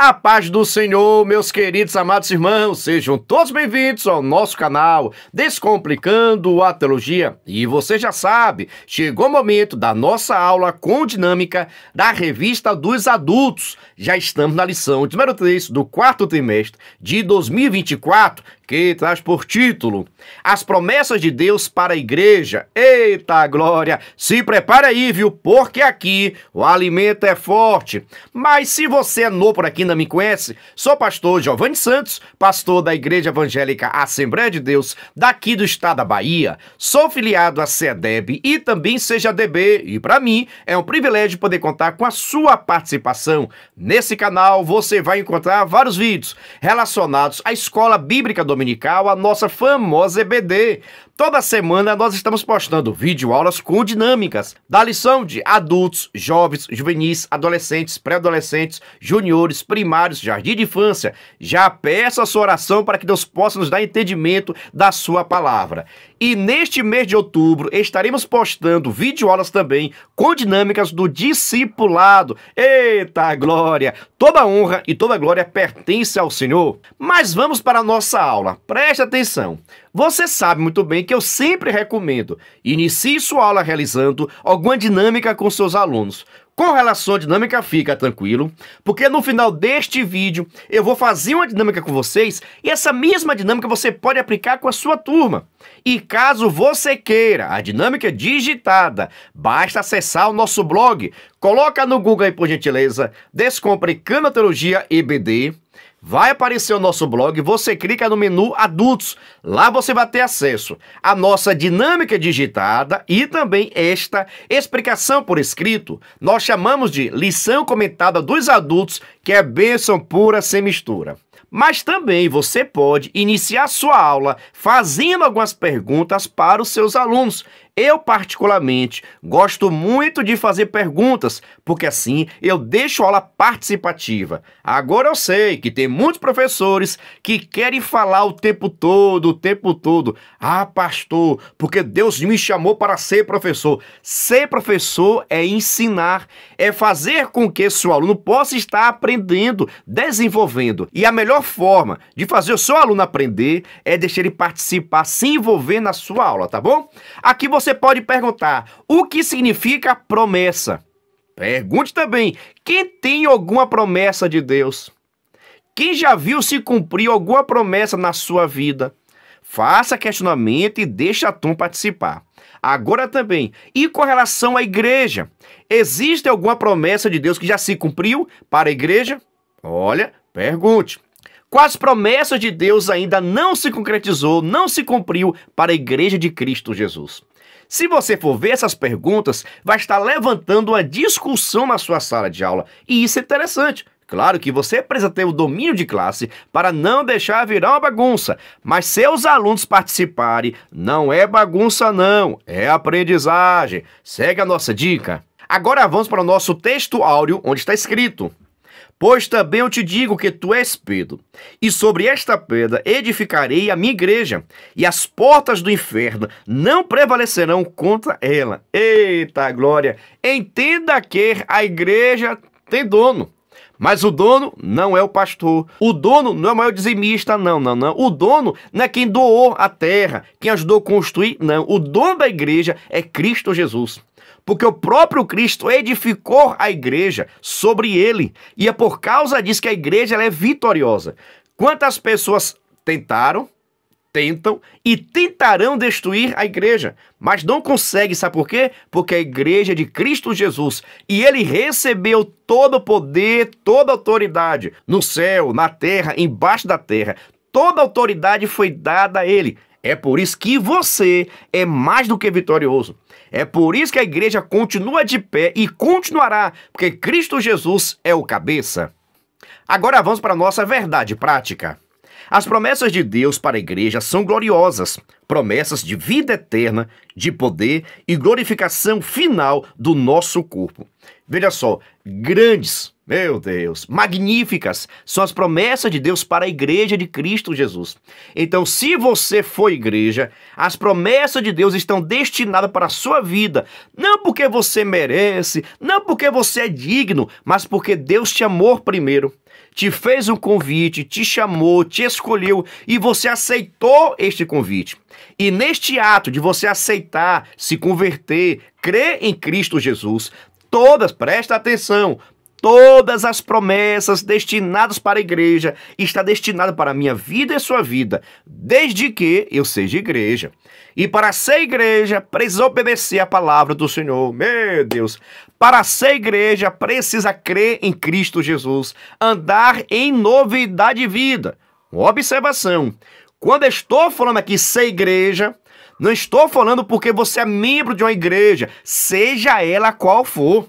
A paz do Senhor, meus queridos amados irmãos, sejam todos bem-vindos ao nosso canal Descomplicando a Teologia. E você já sabe, chegou o momento da nossa aula com dinâmica da revista dos adultos. Já estamos na lição de número 3 do quarto trimestre de 2024 que traz por título As Promessas de Deus para a Igreja. Eita glória! Se prepare aí, viu? Porque aqui o alimento é forte. Mas se você é novo por aqui e ainda me conhece, sou pastor Giovanni Santos, pastor da Igreja Evangélica Assembleia de Deus, daqui do estado da Bahia. Sou filiado à SEDEB e também seja DB, e para mim é um privilégio poder contar com a sua participação. Nesse canal você vai encontrar vários vídeos relacionados à escola bíblica do dominical, a nossa famosa EBD, Toda semana nós estamos postando vídeo aulas com dinâmicas da lição de adultos, jovens, juvenis, adolescentes, pré-adolescentes, juniores, primários, jardim de infância. Já peça a sua oração para que Deus possa nos dar entendimento da sua palavra. E neste mês de outubro estaremos postando vídeo aulas também com dinâmicas do discipulado. Eita glória! Toda honra e toda glória pertence ao Senhor. Mas vamos para a nossa aula. Preste atenção. Você sabe muito bem que eu sempre recomendo: inicie sua aula realizando alguma dinâmica com seus alunos. Com relação à dinâmica, fica tranquilo, porque no final deste vídeo eu vou fazer uma dinâmica com vocês e essa mesma dinâmica você pode aplicar com a sua turma. E caso você queira a dinâmica digitada, basta acessar o nosso blog, coloca no Google aí por gentileza, Descomplicando a Teologia EBD, Vai aparecer o nosso blog, você clica no menu Adultos. Lá você vai ter acesso à nossa dinâmica digitada e também esta explicação por escrito. Nós chamamos de lição comentada dos adultos, que é bênção pura sem mistura. Mas também você pode iniciar sua aula fazendo algumas perguntas para os seus alunos. Eu, particularmente, gosto muito de fazer perguntas, porque assim eu deixo a aula participativa. Agora eu sei que tem muitos professores que querem falar o tempo todo, o tempo todo. Ah, pastor, porque Deus me chamou para ser professor. Ser professor é ensinar, é fazer com que seu aluno possa estar aprendendo, desenvolvendo. E a melhor forma de fazer o seu aluno aprender é deixar ele participar, se envolver na sua aula, tá bom? Aqui você você pode perguntar: o que significa promessa? Pergunte também: quem tem alguma promessa de Deus? Quem já viu se cumprir alguma promessa na sua vida? Faça questionamento e deixe a Tom participar. Agora também, e com relação à igreja? Existe alguma promessa de Deus que já se cumpriu para a igreja? Olha, pergunte. Quais promessas de Deus ainda não se concretizou, não se cumpriu para a igreja de Cristo Jesus? Se você for ver essas perguntas, vai estar levantando uma discussão na sua sala de aula. E isso é interessante. Claro que você precisa ter o domínio de classe para não deixar virar uma bagunça, mas seus alunos participarem não é bagunça não, é aprendizagem. Segue a nossa dica. Agora vamos para o nosso texto áureo onde está escrito: Pois também eu te digo que tu és Pedro, e sobre esta pedra edificarei a minha igreja, e as portas do inferno não prevalecerão contra ela. Eita glória! Entenda que a igreja tem dono. Mas o dono não é o pastor. O dono não é o maior dizimista, não, não, não. O dono não é quem doou a terra, quem ajudou a construir, não. O dono da igreja é Cristo Jesus porque o próprio Cristo edificou a igreja sobre ele. E é por causa disso que a igreja é vitoriosa. Quantas pessoas tentaram, tentam e tentarão destruir a igreja, mas não conseguem, sabe por quê? Porque a igreja é de Cristo Jesus e ele recebeu todo o poder, toda a autoridade no céu, na terra, embaixo da terra. Toda a autoridade foi dada a ele. É por isso que você é mais do que vitorioso. É por isso que a igreja continua de pé e continuará, porque Cristo Jesus é o cabeça. Agora vamos para a nossa verdade prática. As promessas de Deus para a igreja são gloriosas, promessas de vida eterna, de poder e glorificação final do nosso corpo. Veja só, grandes meu Deus, magníficas são as promessas de Deus para a igreja de Cristo Jesus. Então, se você for igreja, as promessas de Deus estão destinadas para a sua vida, não porque você merece, não porque você é digno, mas porque Deus te amou primeiro, te fez um convite, te chamou, te escolheu e você aceitou este convite. E neste ato de você aceitar, se converter, crer em Cristo Jesus, todas, presta atenção, todas as promessas destinadas para a igreja está destinada para a minha vida e sua vida, desde que eu seja igreja. E para ser igreja, precisa obedecer a palavra do Senhor. Meu Deus! Para ser igreja, precisa crer em Cristo Jesus, andar em novidade de vida. Uma observação. Quando estou falando aqui ser igreja, não estou falando porque você é membro de uma igreja, seja ela qual for.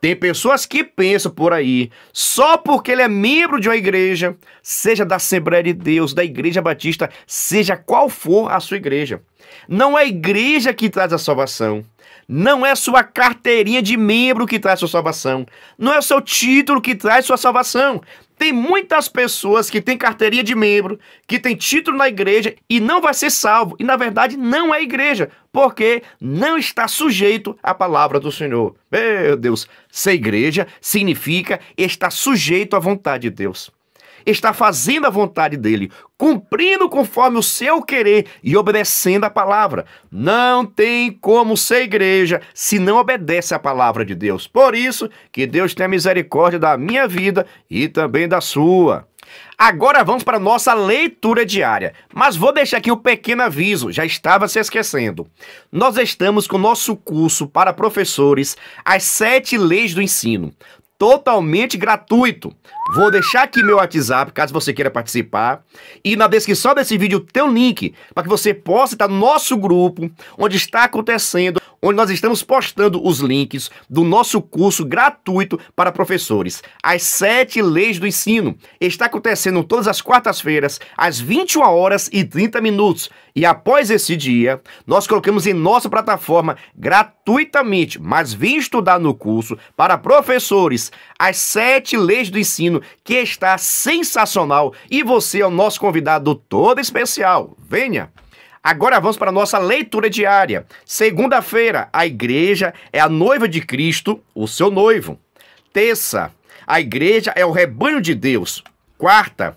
Tem pessoas que pensam por aí, só porque ele é membro de uma igreja, seja da Assembleia de Deus, da Igreja Batista, seja qual for a sua igreja. Não é a igreja que traz a salvação. Não é sua carteirinha de membro que traz sua salvação. Não é o seu título que traz sua salvação. Tem muitas pessoas que têm carteirinha de membro, que tem título na igreja e não vai ser salvo. E na verdade não é igreja, porque não está sujeito à palavra do Senhor. Meu Deus, ser igreja significa estar sujeito à vontade de Deus está fazendo a vontade dele, cumprindo conforme o seu querer e obedecendo a palavra. Não tem como ser igreja se não obedece a palavra de Deus. Por isso, que Deus tenha misericórdia da minha vida e também da sua. Agora vamos para a nossa leitura diária, mas vou deixar aqui um pequeno aviso, já estava se esquecendo. Nós estamos com o nosso curso para professores, As Sete Leis do Ensino totalmente gratuito. Vou deixar aqui meu WhatsApp, caso você queira participar, e na descrição desse vídeo tem um link para que você possa estar no nosso grupo, onde está acontecendo onde nós estamos postando os links do nosso curso gratuito para professores, As Sete Leis do Ensino. Está acontecendo todas as quartas-feiras, às 21 horas e 30 minutos. E após esse dia, nós colocamos em nossa plataforma gratuitamente, mas vem estudar no curso para professores, As Sete Leis do Ensino, que está sensacional e você é o nosso convidado todo especial. Venha! Agora vamos para a nossa leitura diária. Segunda-feira, a igreja é a noiva de Cristo, o seu noivo. Terça, a igreja é o rebanho de Deus. Quarta,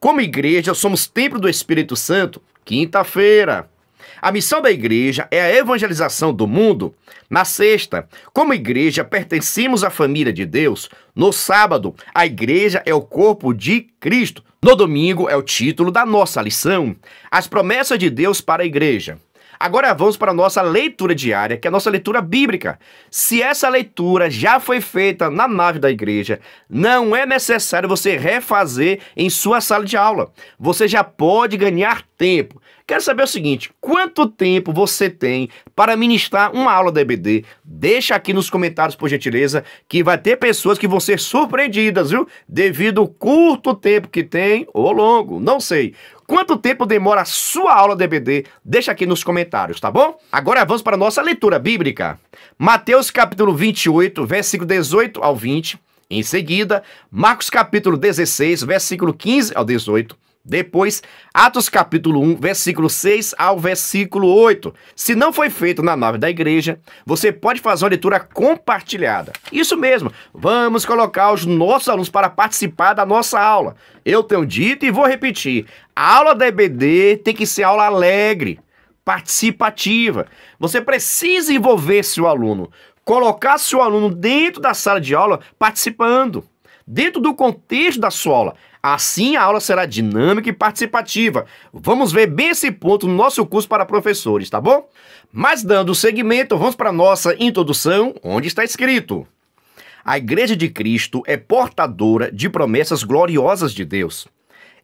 como igreja, somos templo do Espírito Santo. Quinta-feira, a missão da igreja é a evangelização do mundo. Na sexta, como igreja, pertencemos à família de Deus. No sábado, a igreja é o corpo de Cristo. No domingo é o título da nossa lição: As promessas de Deus para a igreja. Agora vamos para a nossa leitura diária, que é a nossa leitura bíblica. Se essa leitura já foi feita na nave da igreja, não é necessário você refazer em sua sala de aula. Você já pode ganhar tempo Quero saber o seguinte: quanto tempo você tem para ministrar uma aula da EBD? Deixa aqui nos comentários, por gentileza, que vai ter pessoas que vão ser surpreendidas, viu? Devido ao curto tempo que tem ou longo, não sei. Quanto tempo demora a sua aula de EBD? Deixa aqui nos comentários, tá bom? Agora vamos para a nossa leitura bíblica. Mateus capítulo 28, versículo 18 ao 20. Em seguida, Marcos capítulo 16, versículo 15 ao 18. Depois, Atos capítulo 1, versículo 6 ao versículo 8. Se não foi feito na nave da igreja, você pode fazer uma leitura compartilhada. Isso mesmo, vamos colocar os nossos alunos para participar da nossa aula. Eu tenho dito e vou repetir, a aula da EBD tem que ser aula alegre, participativa. Você precisa envolver seu aluno, colocar seu aluno dentro da sala de aula participando dentro do contexto da sua aula. Assim, a aula será dinâmica e participativa. Vamos ver bem esse ponto no nosso curso para professores, tá bom? Mas dando seguimento, vamos para a nossa introdução, onde está escrito: A Igreja de Cristo é portadora de promessas gloriosas de Deus.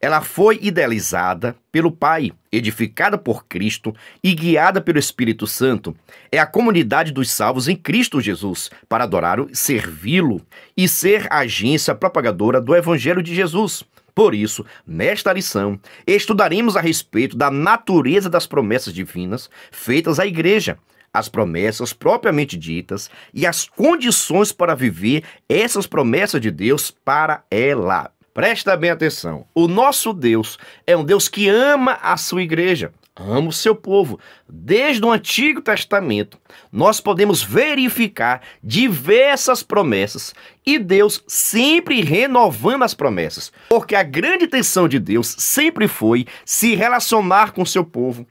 Ela foi idealizada pelo Pai, edificada por Cristo e guiada pelo Espírito Santo. É a comunidade dos salvos em Cristo Jesus para adorar, servi-lo e ser agência propagadora do Evangelho de Jesus. Por isso, nesta lição, estudaremos a respeito da natureza das promessas divinas feitas à igreja, as promessas propriamente ditas e as condições para viver essas promessas de Deus para ela. Presta bem atenção. O nosso Deus é um Deus que ama a sua igreja, ama o seu povo. Desde o Antigo Testamento, nós podemos verificar diversas promessas e Deus sempre renovando as promessas, porque a grande intenção de Deus sempre foi se relacionar com o seu povo,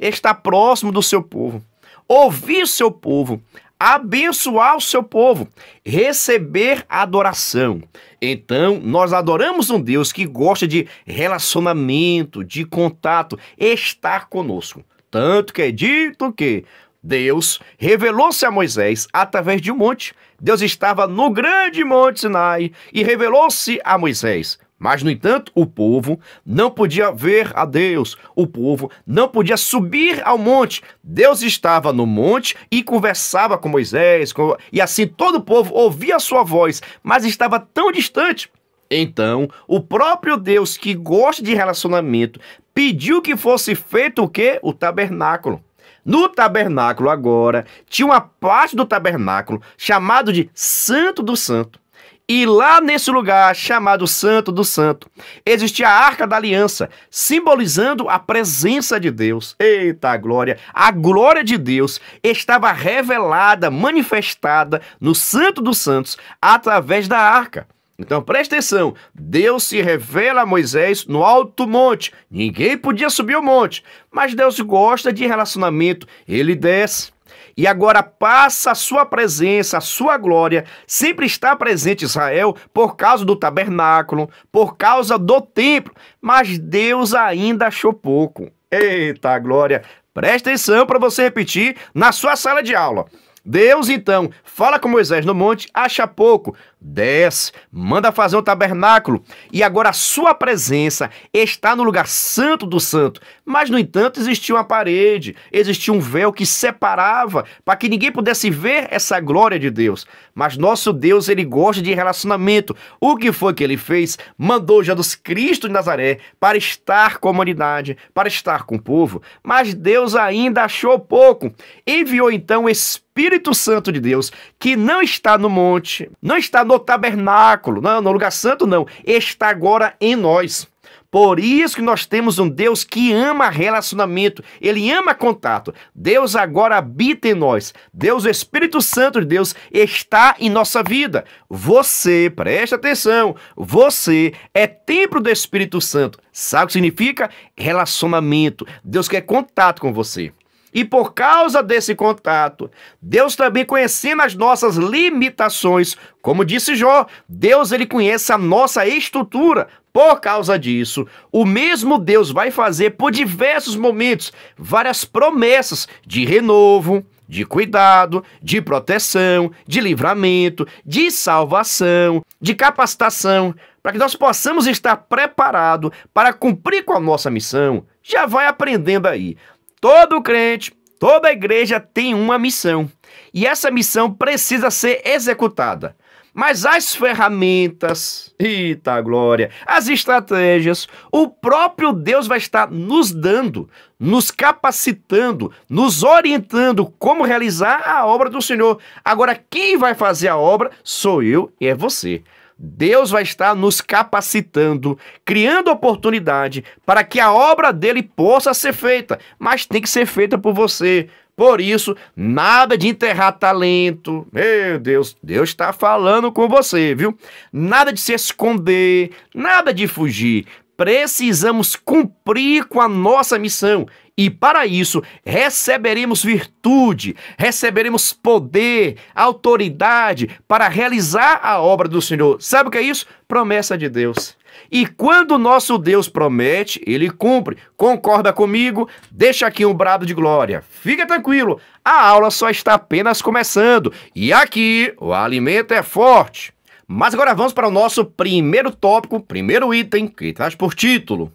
estar próximo do seu povo, ouvir o seu povo, abençoar o seu povo, receber adoração. Então, nós adoramos um Deus que gosta de relacionamento, de contato, estar conosco. Tanto que é dito que Deus revelou-se a Moisés através de um monte. Deus estava no grande monte Sinai e revelou-se a Moisés. Mas, no entanto, o povo não podia ver a Deus, o povo não podia subir ao monte. Deus estava no monte e conversava com Moisés, com... e assim todo o povo ouvia a sua voz, mas estava tão distante. Então, o próprio Deus, que gosta de relacionamento, pediu que fosse feito o quê? O tabernáculo. No tabernáculo agora, tinha uma parte do tabernáculo chamado de Santo do Santo. E lá nesse lugar, chamado Santo do Santo, existia a Arca da Aliança, simbolizando a presença de Deus. Eita glória! A glória de Deus estava revelada, manifestada no Santo dos Santos através da arca. Então presta atenção, Deus se revela a Moisés no alto monte. Ninguém podia subir o monte, mas Deus gosta de relacionamento. Ele desce, e agora passa a sua presença, a sua glória, sempre está presente Israel por causa do tabernáculo, por causa do templo, mas Deus ainda achou pouco. Eita glória! Presta atenção para você repetir na sua sala de aula. Deus então fala com Moisés no monte, acha pouco, 10. Manda fazer um tabernáculo. E agora a sua presença está no lugar santo do santo. Mas, no entanto, existia uma parede, existia um véu que separava para que ninguém pudesse ver essa glória de Deus. Mas nosso Deus, ele gosta de relacionamento. O que foi que ele fez? Mandou Jesus Cristo de Nazaré para estar com a humanidade, para estar com o povo. Mas Deus ainda achou pouco. Enviou então o Espírito Santo de Deus, que não está no monte, não está no no tabernáculo, não, no lugar santo não, está agora em nós. Por isso que nós temos um Deus que ama relacionamento, ele ama contato. Deus agora habita em nós. Deus, o Espírito Santo de Deus, está em nossa vida. Você, preste atenção, você é templo do Espírito Santo. Sabe o que significa? Relacionamento. Deus quer contato com você. E por causa desse contato, Deus também conhecendo as nossas limitações, como disse Jó, Deus ele conhece a nossa estrutura. Por causa disso, o mesmo Deus vai fazer por diversos momentos várias promessas de renovo, de cuidado, de proteção, de livramento, de salvação, de capacitação, para que nós possamos estar preparados para cumprir com a nossa missão. Já vai aprendendo aí. Todo crente, toda igreja tem uma missão e essa missão precisa ser executada. Mas as ferramentas, eita glória, as estratégias, o próprio Deus vai estar nos dando, nos capacitando, nos orientando como realizar a obra do Senhor. Agora, quem vai fazer a obra sou eu e é você. Deus vai estar nos capacitando, criando oportunidade para que a obra dele possa ser feita, mas tem que ser feita por você. Por isso, nada de enterrar talento. Meu Deus, Deus está falando com você, viu? Nada de se esconder, nada de fugir. Precisamos cumprir com a nossa missão e para isso receberemos virtude, receberemos poder, autoridade para realizar a obra do Senhor. Sabe o que é isso? Promessa de Deus. E quando nosso Deus promete, ele cumpre. Concorda comigo? Deixa aqui um brado de glória. Fica tranquilo, a aula só está apenas começando. E aqui o alimento é forte. Mas agora vamos para o nosso primeiro tópico, primeiro item, que traz por título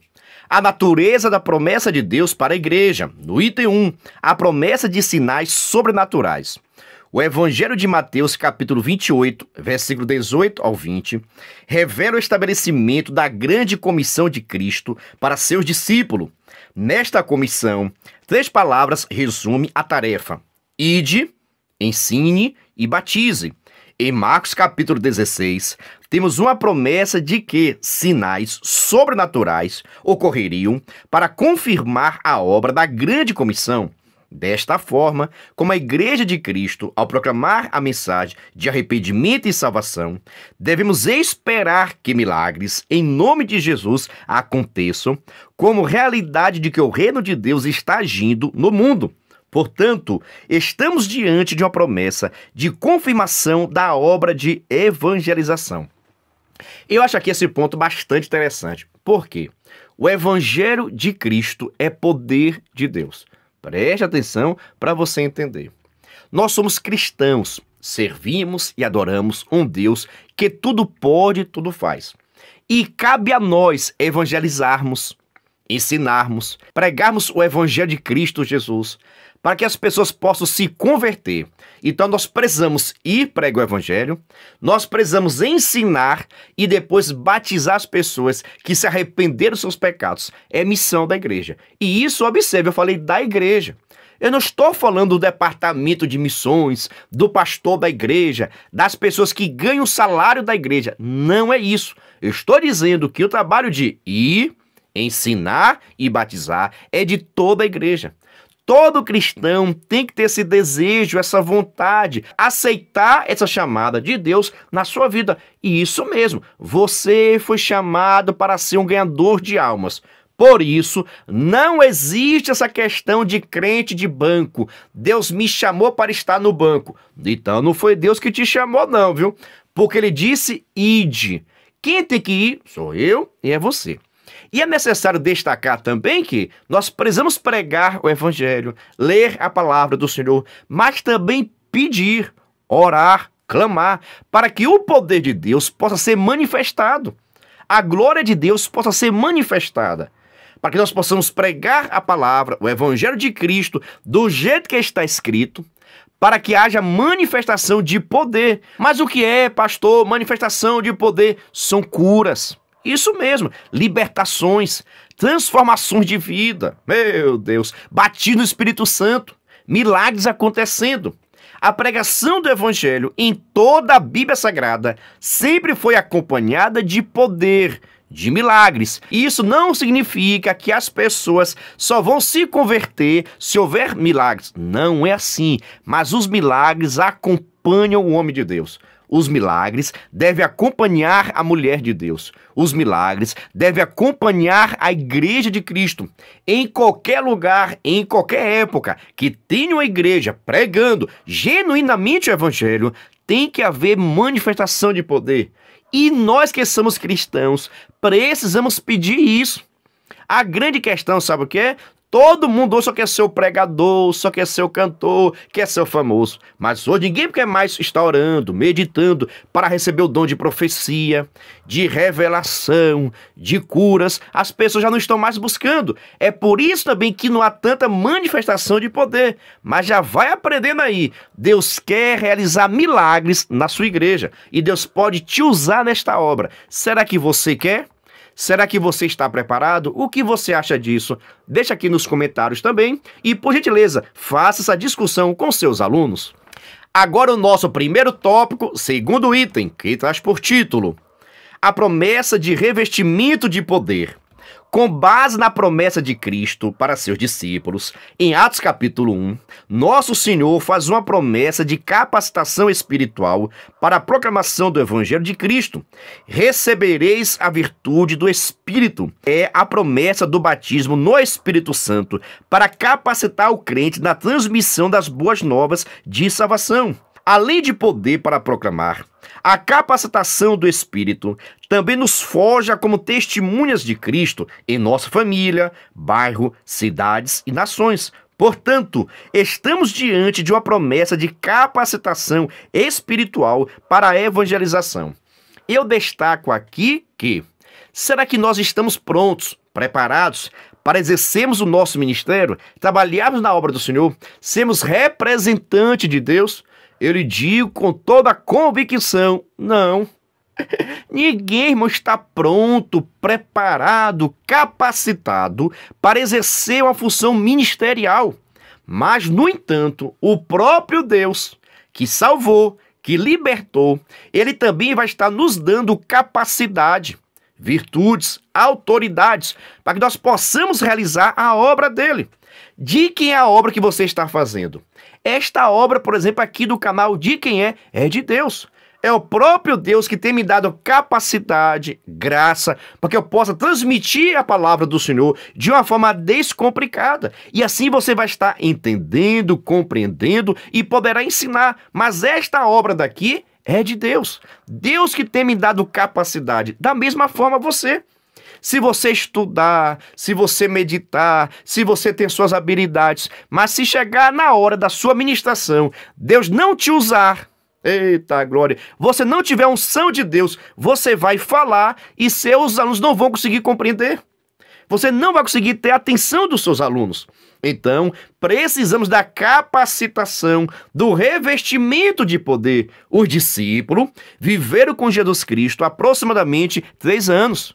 a natureza da promessa de Deus para a igreja. No item 1, a promessa de sinais sobrenaturais. O Evangelho de Mateus, capítulo 28, versículo 18 ao 20, revela o estabelecimento da grande comissão de Cristo para seus discípulos. Nesta comissão, três palavras resumem a tarefa: ide, ensine e batize. Em Marcos capítulo 16, temos uma promessa de que sinais sobrenaturais ocorreriam para confirmar a obra da grande comissão. Desta forma, como a Igreja de Cristo, ao proclamar a mensagem de arrependimento e salvação, devemos esperar que milagres, em nome de Jesus, aconteçam como realidade de que o reino de Deus está agindo no mundo. Portanto, estamos diante de uma promessa de confirmação da obra de evangelização. Eu acho aqui esse ponto bastante interessante. Por quê? O evangelho de Cristo é poder de Deus. Preste atenção para você entender. Nós somos cristãos, servimos e adoramos um Deus que tudo pode e tudo faz. E cabe a nós evangelizarmos, ensinarmos, pregarmos o evangelho de Cristo Jesus, para que as pessoas possam se converter. Então nós precisamos ir pregar o evangelho, nós precisamos ensinar e depois batizar as pessoas que se arrependeram dos seus pecados. É missão da igreja. E isso, observe, eu falei da igreja. Eu não estou falando do departamento de missões, do pastor da igreja, das pessoas que ganham o salário da igreja. Não é isso. Eu estou dizendo que o trabalho de ir, ensinar e batizar é de toda a igreja. Todo cristão tem que ter esse desejo, essa vontade, aceitar essa chamada de Deus na sua vida. E isso mesmo, você foi chamado para ser um ganhador de almas. Por isso, não existe essa questão de crente de banco. Deus me chamou para estar no banco. Então não foi Deus que te chamou, não, viu? Porque ele disse: ide. Quem tem que ir sou eu e é você. E é necessário destacar também que nós precisamos pregar o Evangelho, ler a palavra do Senhor, mas também pedir, orar, clamar, para que o poder de Deus possa ser manifestado, a glória de Deus possa ser manifestada para que nós possamos pregar a palavra, o Evangelho de Cristo, do jeito que está escrito, para que haja manifestação de poder. Mas o que é, pastor, manifestação de poder? São curas. Isso mesmo, libertações, transformações de vida. Meu Deus, batido no Espírito Santo, milagres acontecendo. A pregação do Evangelho em toda a Bíblia Sagrada sempre foi acompanhada de poder, de milagres. E isso não significa que as pessoas só vão se converter se houver milagres. Não é assim. Mas os milagres acompanham o homem de Deus. Os milagres devem acompanhar a mulher de Deus. Os milagres devem acompanhar a igreja de Cristo. Em qualquer lugar, em qualquer época, que tenha uma igreja pregando genuinamente o evangelho, tem que haver manifestação de poder. E nós que somos cristãos, precisamos pedir isso. A grande questão, sabe o que é? Todo mundo só quer ser o pregador, só quer ser o cantor, quer ser o famoso. Mas hoje ninguém quer mais estar orando, meditando para receber o dom de profecia, de revelação, de curas. As pessoas já não estão mais buscando. É por isso também que não há tanta manifestação de poder. Mas já vai aprendendo aí. Deus quer realizar milagres na sua igreja e Deus pode te usar nesta obra. Será que você quer? Será que você está preparado? O que você acha disso? Deixa aqui nos comentários também e, por gentileza, faça essa discussão com seus alunos. Agora o nosso primeiro tópico, segundo item, que traz por título: A promessa de revestimento de poder com base na promessa de Cristo para seus discípulos, em Atos capítulo 1, nosso Senhor faz uma promessa de capacitação espiritual para a proclamação do evangelho de Cristo. Recebereis a virtude do Espírito. É a promessa do batismo no Espírito Santo para capacitar o crente na transmissão das boas novas de salvação além de poder para proclamar, a capacitação do Espírito também nos forja como testemunhas de Cristo em nossa família, bairro, cidades e nações. Portanto, estamos diante de uma promessa de capacitação espiritual para a evangelização. Eu destaco aqui que será que nós estamos prontos, preparados para exercermos o nosso ministério, trabalharmos na obra do Senhor, sermos representantes de Deus? Eu lhe digo com toda a convicção: não. Ninguém irmão, está pronto, preparado, capacitado para exercer uma função ministerial. Mas, no entanto, o próprio Deus, que salvou, que libertou, ele também vai estar nos dando capacidade, virtudes, autoridades, para que nós possamos realizar a obra dele. De quem é a obra que você está fazendo? Esta obra, por exemplo, aqui do canal De Quem É, é de Deus. É o próprio Deus que tem me dado capacidade, graça, para que eu possa transmitir a palavra do Senhor de uma forma descomplicada. E assim você vai estar entendendo, compreendendo e poderá ensinar. Mas esta obra daqui é de Deus. Deus que tem me dado capacidade. Da mesma forma você. Se você estudar, se você meditar, se você tem suas habilidades, mas se chegar na hora da sua ministração, Deus não te usar, Eita glória! Você não tiver unção de Deus, você vai falar e seus alunos não vão conseguir compreender. Você não vai conseguir ter a atenção dos seus alunos. Então, precisamos da capacitação, do revestimento de poder. Os discípulos viveram com Jesus Cristo aproximadamente três anos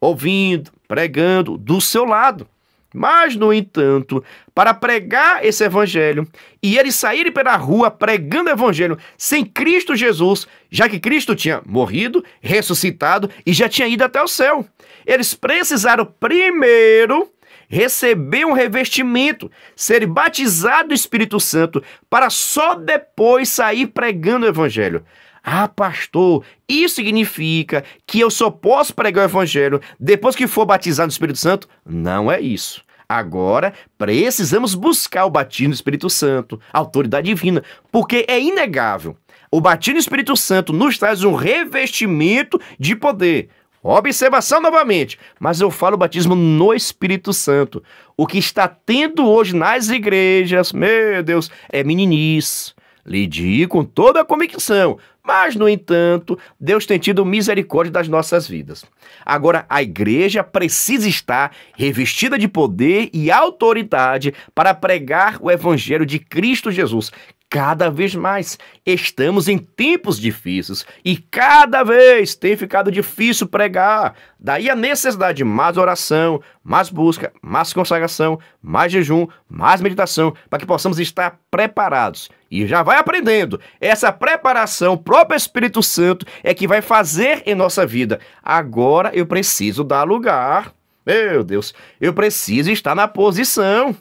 ouvindo, pregando do seu lado. Mas, no entanto, para pregar esse evangelho e eles saírem pela rua pregando o evangelho sem Cristo Jesus, já que Cristo tinha morrido, ressuscitado e já tinha ido até o céu, eles precisaram primeiro receber um revestimento, ser batizado do Espírito Santo, para só depois sair pregando o evangelho. Ah, pastor, isso significa que eu só posso pregar o evangelho depois que for batizado no Espírito Santo? Não é isso. Agora, precisamos buscar o batismo do Espírito Santo, autoridade divina, porque é inegável. O batismo do Espírito Santo nos traz um revestimento de poder. Observação novamente, mas eu falo batismo no Espírito Santo. O que está tendo hoje nas igrejas, meu Deus, é meninice lhe digo com toda a convicção, mas, no entanto, Deus tem tido misericórdia das nossas vidas. Agora, a igreja precisa estar revestida de poder e autoridade para pregar o evangelho de Cristo Jesus, cada vez mais. Estamos em tempos difíceis e cada vez tem ficado difícil pregar. Daí a necessidade de mais oração, mais busca, mais consagração, mais jejum, mais meditação, para que possamos estar preparados. E já vai aprendendo. Essa preparação, o próprio Espírito Santo, é que vai fazer em nossa vida. Agora eu preciso dar lugar. Meu Deus, eu preciso estar na posição.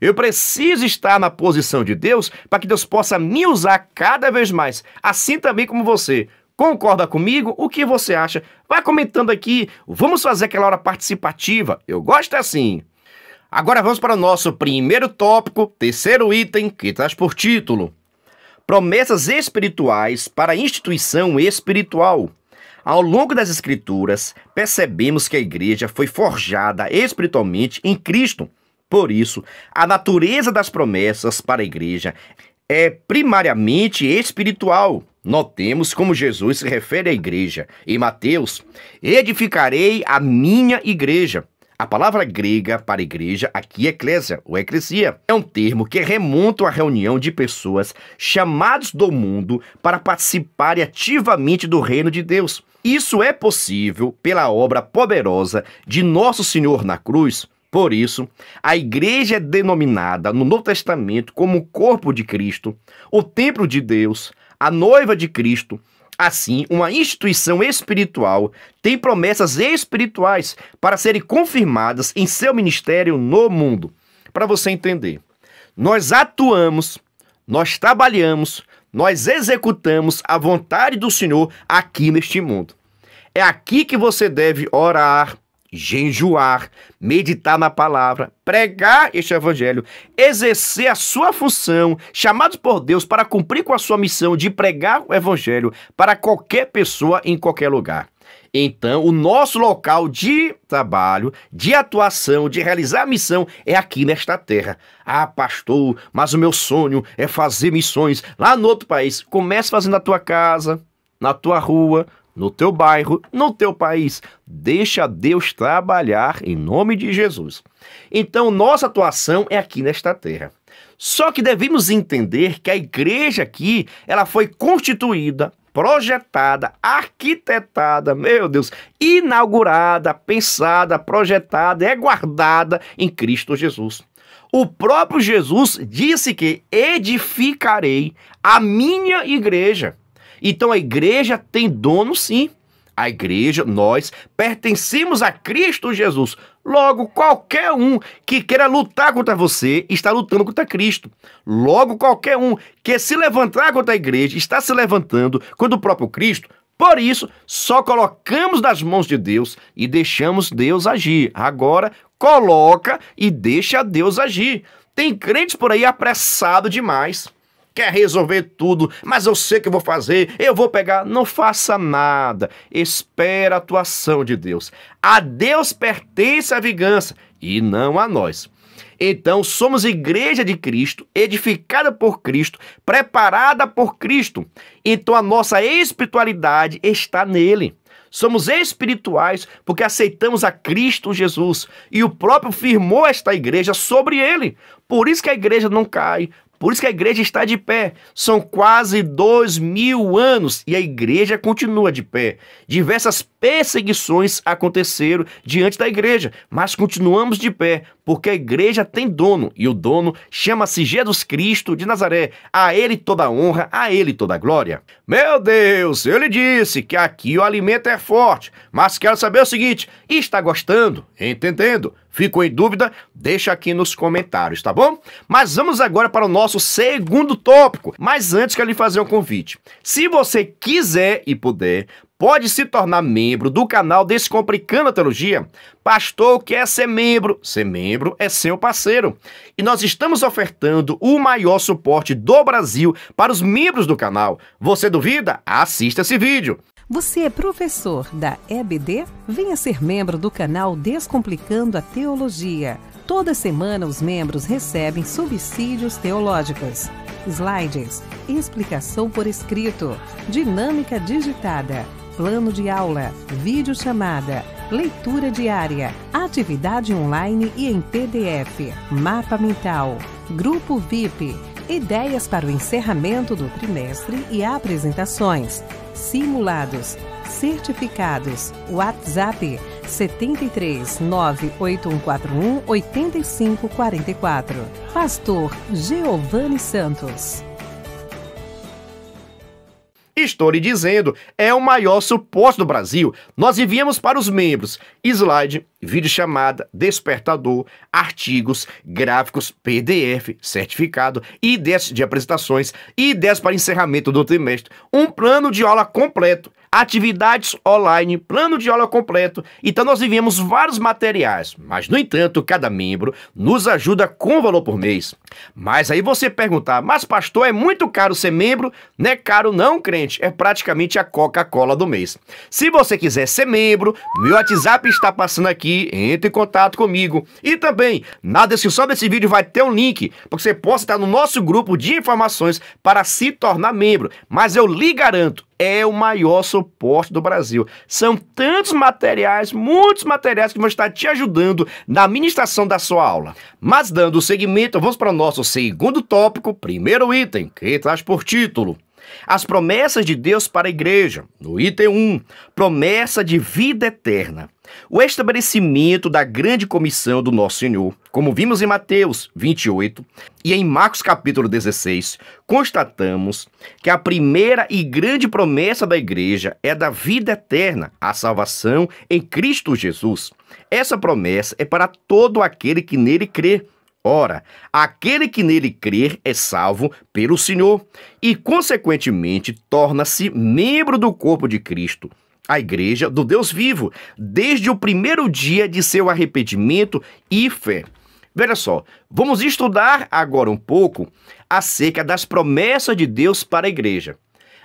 Eu preciso estar na posição de Deus para que Deus possa me usar cada vez mais, assim também como você. Concorda comigo? O que você acha? Vai comentando aqui. Vamos fazer aquela hora participativa. Eu gosto assim. Agora vamos para o nosso primeiro tópico, terceiro item, que traz por título: Promessas espirituais para a instituição espiritual. Ao longo das Escrituras, percebemos que a igreja foi forjada espiritualmente em Cristo por isso, a natureza das promessas para a igreja é primariamente espiritual. Notemos como Jesus se refere à igreja. Em Mateus, edificarei a minha igreja. A palavra grega para igreja aqui é eclésia ou eclesia. É um termo que é remonta à reunião de pessoas chamadas do mundo para participarem ativamente do reino de Deus. Isso é possível pela obra poderosa de Nosso Senhor na cruz, por isso, a igreja é denominada no Novo Testamento como o corpo de Cristo, o templo de Deus, a noiva de Cristo. Assim, uma instituição espiritual tem promessas espirituais para serem confirmadas em seu ministério no mundo. Para você entender, nós atuamos, nós trabalhamos, nós executamos a vontade do Senhor aqui neste mundo. É aqui que você deve orar, jejuar, meditar na palavra, pregar este evangelho, exercer a sua função, chamados por Deus para cumprir com a sua missão de pregar o evangelho para qualquer pessoa em qualquer lugar. Então, o nosso local de trabalho, de atuação, de realizar a missão é aqui nesta terra. Ah, pastor, mas o meu sonho é fazer missões lá no outro país. Comece fazendo na tua casa, na tua rua, no teu bairro, no teu país. Deixa Deus trabalhar em nome de Jesus. Então, nossa atuação é aqui nesta terra. Só que devemos entender que a igreja aqui, ela foi constituída, projetada, arquitetada, meu Deus, inaugurada, pensada, projetada, é guardada em Cristo Jesus. O próprio Jesus disse que edificarei a minha igreja. Então a igreja tem dono sim. A igreja, nós, pertencemos a Cristo Jesus. Logo, qualquer um que queira lutar contra você está lutando contra Cristo. Logo, qualquer um que se levantar contra a igreja está se levantando contra o próprio Cristo. Por isso, só colocamos nas mãos de Deus e deixamos Deus agir. Agora, coloca e deixa Deus agir. Tem crentes por aí apressado demais quer resolver tudo, mas eu sei que eu vou fazer, eu vou pegar. Não faça nada. Espera a atuação de Deus. A Deus pertence a vingança e não a nós. Então, somos igreja de Cristo, edificada por Cristo, preparada por Cristo. Então, a nossa espiritualidade está nele. Somos espirituais porque aceitamos a Cristo Jesus e o próprio firmou esta igreja sobre ele. Por isso que a igreja não cai, por isso que a igreja está de pé. São quase dois mil anos e a igreja continua de pé. Diversas perseguições aconteceram diante da igreja, mas continuamos de pé, porque a igreja tem dono e o dono chama-se Jesus Cristo de Nazaré. A ele toda a honra, a ele toda a glória. Meu Deus, eu lhe disse que aqui o alimento é forte, mas quero saber o seguinte: está gostando? Entendendo? Ficou em dúvida? Deixa aqui nos comentários, tá bom? Mas vamos agora para o nosso segundo tópico. Mas antes quero lhe fazer um convite. Se você quiser e puder, pode se tornar membro do canal Descomplicando a Teologia. Pastor quer é ser membro. Ser membro é ser o parceiro. E nós estamos ofertando o maior suporte do Brasil para os membros do canal. Você duvida? Assista esse vídeo. Você é professor da EBD? Venha ser membro do canal Descomplicando a Teologia. Toda semana os membros recebem subsídios teológicos, slides, explicação por escrito, dinâmica digitada, plano de aula, vídeo chamada, leitura diária, atividade online e em PDF, mapa mental, grupo VIP, ideias para o encerramento do trimestre e apresentações simulados, certificados. WhatsApp 73 98141 8544. Pastor Giovanni Santos. Estou lhe dizendo, é o maior suporte do Brasil. Nós enviamos para os membros slide videochamada, despertador, artigos, gráficos, PDF, certificado, ideias de apresentações, ideias para encerramento do trimestre, um plano de aula completo, atividades online, plano de aula completo. Então nós enviamos vários materiais, mas no entanto, cada membro nos ajuda com valor por mês. Mas aí você perguntar: "Mas pastor, é muito caro ser membro?" Não é caro não, crente, é praticamente a Coca-Cola do mês. Se você quiser ser membro, meu WhatsApp está passando aqui aqui, entre em contato comigo. E também, na descrição desse vídeo vai ter um link para que você possa estar no nosso grupo de informações para se tornar membro. Mas eu lhe garanto, é o maior suporte do Brasil. São tantos materiais, muitos materiais que vão estar te ajudando na administração da sua aula. Mas dando seguimento, vamos para o nosso segundo tópico, primeiro item, que traz por título as promessas de Deus para a igreja, no item 1, promessa de vida eterna. O estabelecimento da grande comissão do nosso Senhor, como vimos em Mateus 28 e em Marcos capítulo 16, constatamos que a primeira e grande promessa da igreja é da vida eterna, a salvação em Cristo Jesus. Essa promessa é para todo aquele que nele crê. Ora, aquele que nele crer é salvo pelo Senhor e, consequentemente, torna-se membro do corpo de Cristo, a Igreja do Deus Vivo, desde o primeiro dia de seu arrependimento e fé. Veja só, vamos estudar agora um pouco acerca das promessas de Deus para a Igreja.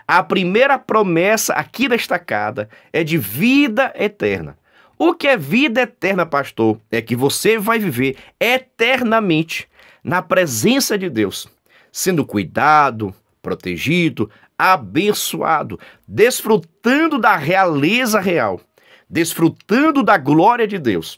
A primeira promessa aqui destacada é de vida eterna. O que é vida eterna, pastor, é que você vai viver eternamente na presença de Deus, sendo cuidado, protegido, abençoado, desfrutando da realeza real, desfrutando da glória de Deus.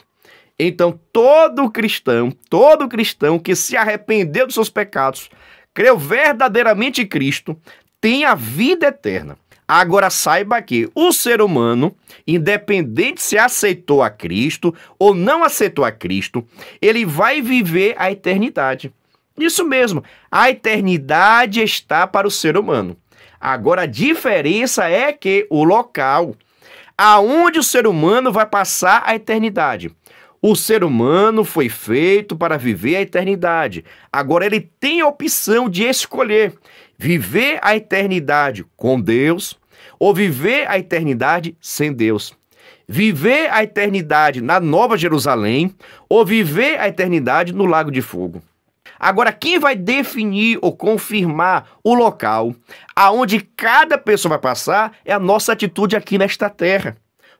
Então, todo cristão, todo cristão que se arrependeu dos seus pecados, creu verdadeiramente em Cristo, tem a vida eterna. Agora saiba que o ser humano, independente se aceitou a Cristo ou não aceitou a Cristo, ele vai viver a eternidade. Isso mesmo, a eternidade está para o ser humano. Agora a diferença é que o local aonde o ser humano vai passar a eternidade. O ser humano foi feito para viver a eternidade. Agora ele tem a opção de escolher viver a eternidade com Deus ou viver a eternidade sem Deus. Viver a eternidade na Nova Jerusalém ou viver a eternidade no Lago de Fogo. Agora, quem vai definir ou confirmar o local aonde cada pessoa vai passar é a nossa atitude aqui nesta terra.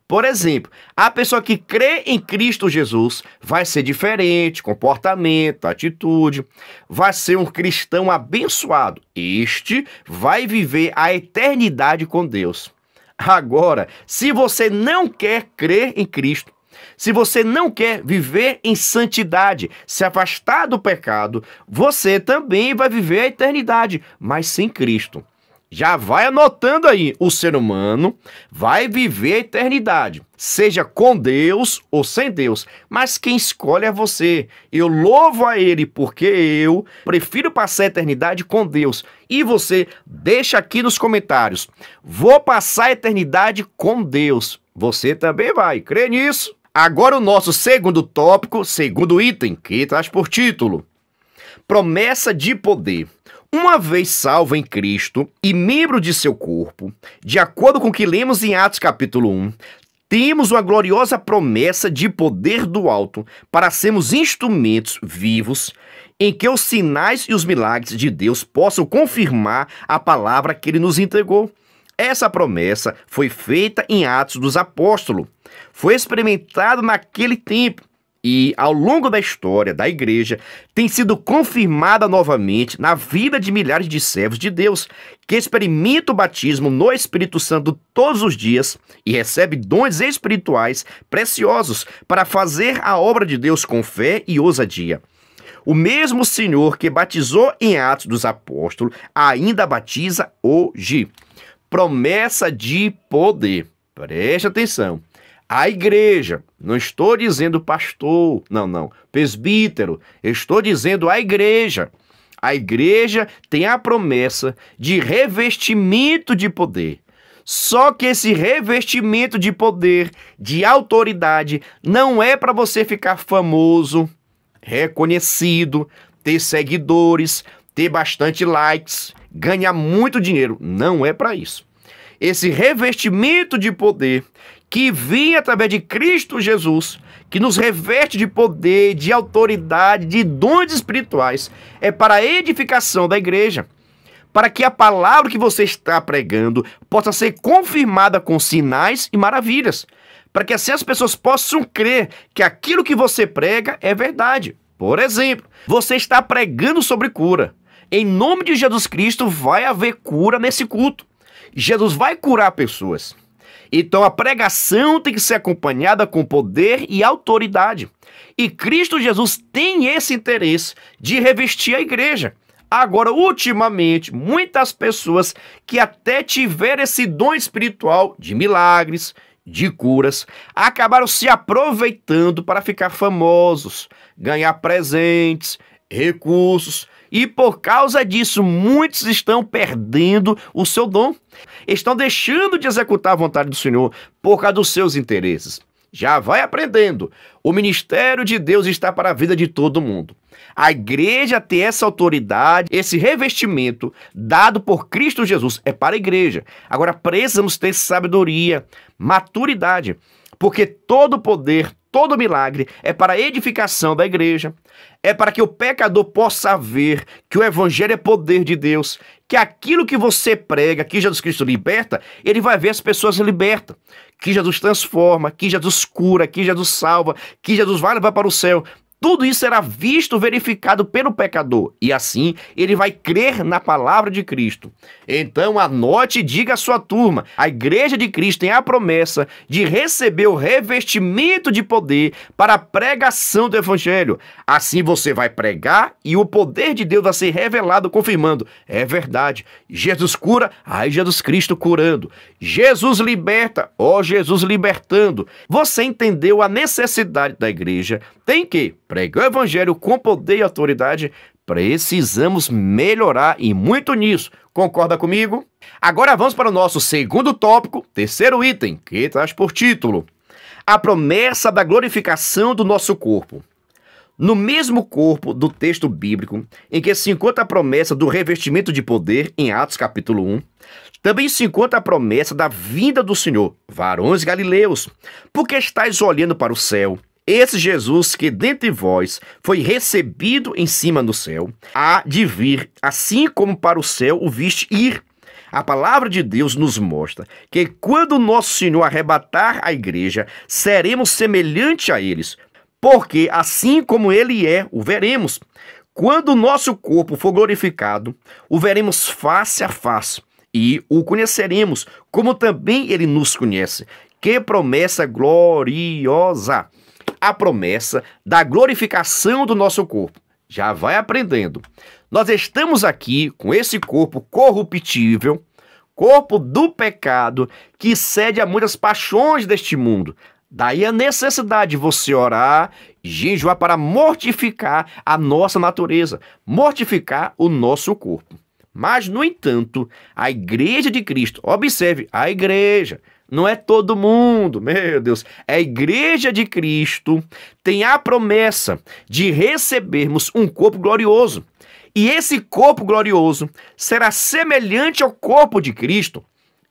Por exemplo, a pessoa que crê em Cristo Jesus vai ser diferente, comportamento, atitude, vai ser um cristão abençoado. Este vai viver a eternidade com Deus. Agora, se você não quer crer em Cristo, se você não quer viver em santidade, se afastar do pecado, você também vai viver a eternidade, mas sem Cristo. Já vai anotando aí, o ser humano vai viver a eternidade, seja com Deus ou sem Deus, mas quem escolhe é você. Eu louvo a Ele porque eu prefiro passar a eternidade com Deus. E você, deixa aqui nos comentários: vou passar a eternidade com Deus. Você também vai, crê nisso? Agora o nosso segundo tópico, segundo item, que traz por título: Promessa de Poder uma vez salvo em Cristo e membro de seu corpo, de acordo com o que lemos em Atos capítulo 1, temos uma gloriosa promessa de poder do alto para sermos instrumentos vivos em que os sinais e os milagres de Deus possam confirmar a palavra que ele nos entregou. Essa promessa foi feita em Atos dos Apóstolos, foi experimentada naquele tempo e ao longo da história da igreja, tem sido confirmada novamente na vida de milhares de servos de Deus que experimentam o batismo no Espírito Santo todos os dias e recebem dons espirituais preciosos para fazer a obra de Deus com fé e ousadia. O mesmo Senhor que batizou em Atos dos Apóstolos ainda batiza hoje. Promessa de poder. Preste atenção. A igreja, não estou dizendo pastor, não, não, presbítero, estou dizendo a igreja. A igreja tem a promessa de revestimento de poder. Só que esse revestimento de poder, de autoridade, não é para você ficar famoso, reconhecido, ter seguidores, ter bastante likes, ganhar muito dinheiro. Não é para isso. Esse revestimento de poder que vinha através de Cristo Jesus, que nos reveste de poder, de autoridade, de dons espirituais, é para a edificação da igreja, para que a palavra que você está pregando possa ser confirmada com sinais e maravilhas, para que assim as pessoas possam crer que aquilo que você prega é verdade. Por exemplo, você está pregando sobre cura. Em nome de Jesus Cristo vai haver cura nesse culto. Jesus vai curar pessoas. Então a pregação tem que ser acompanhada com poder e autoridade. E Cristo Jesus tem esse interesse de revestir a igreja. Agora, ultimamente, muitas pessoas que até tiveram esse dom espiritual de milagres, de curas, acabaram se aproveitando para ficar famosos, ganhar presentes, recursos, e por causa disso muitos estão perdendo o seu dom estão deixando de executar a vontade do Senhor por causa dos seus interesses. Já vai aprendendo. O ministério de Deus está para a vida de todo mundo. A igreja tem essa autoridade, esse revestimento dado por Cristo Jesus é para a igreja. Agora precisamos ter sabedoria, maturidade, porque todo poder, todo milagre é para a edificação da igreja. É para que o pecador possa ver que o evangelho é poder de Deus que aquilo que você prega, que Jesus Cristo liberta, ele vai ver as pessoas liberta, Que Jesus transforma, que Jesus cura, que Jesus salva, que Jesus vai levar para o céu. Tudo isso será visto, verificado pelo pecador, e assim ele vai crer na palavra de Cristo. Então anote e diga à sua turma: a igreja de Cristo tem a promessa de receber o revestimento de poder para a pregação do evangelho. Assim você vai pregar e o poder de Deus vai ser revelado, confirmando: é verdade. Jesus cura, aí Jesus Cristo curando. Jesus liberta, ó Jesus libertando. Você entendeu a necessidade da igreja? Tem que Pregar o evangelho com poder e autoridade, precisamos melhorar e muito nisso. Concorda comigo? Agora vamos para o nosso segundo tópico, terceiro item, que traz por título: A promessa da glorificação do nosso corpo. No mesmo corpo do texto bíblico, em que se encontra a promessa do revestimento de poder, em Atos capítulo 1, também se encontra a promessa da vinda do Senhor, varões galileus, porque estáis olhando para o céu, esse Jesus que dentre vós foi recebido em cima do céu, há de vir, assim como para o céu o viste ir. A palavra de Deus nos mostra que quando nosso Senhor arrebatar a igreja, seremos semelhante a eles, porque assim como ele é, o veremos. Quando nosso corpo for glorificado, o veremos face a face e o conheceremos, como também ele nos conhece. Que promessa gloriosa! a promessa da glorificação do nosso corpo. Já vai aprendendo. Nós estamos aqui com esse corpo corruptível, corpo do pecado, que cede a muitas paixões deste mundo. Daí a necessidade de você orar, jejuar para mortificar a nossa natureza, mortificar o nosso corpo. Mas, no entanto, a igreja de Cristo, observe, a igreja, não é todo mundo, meu Deus. É a igreja de Cristo tem a promessa de recebermos um corpo glorioso. E esse corpo glorioso será semelhante ao corpo de Cristo.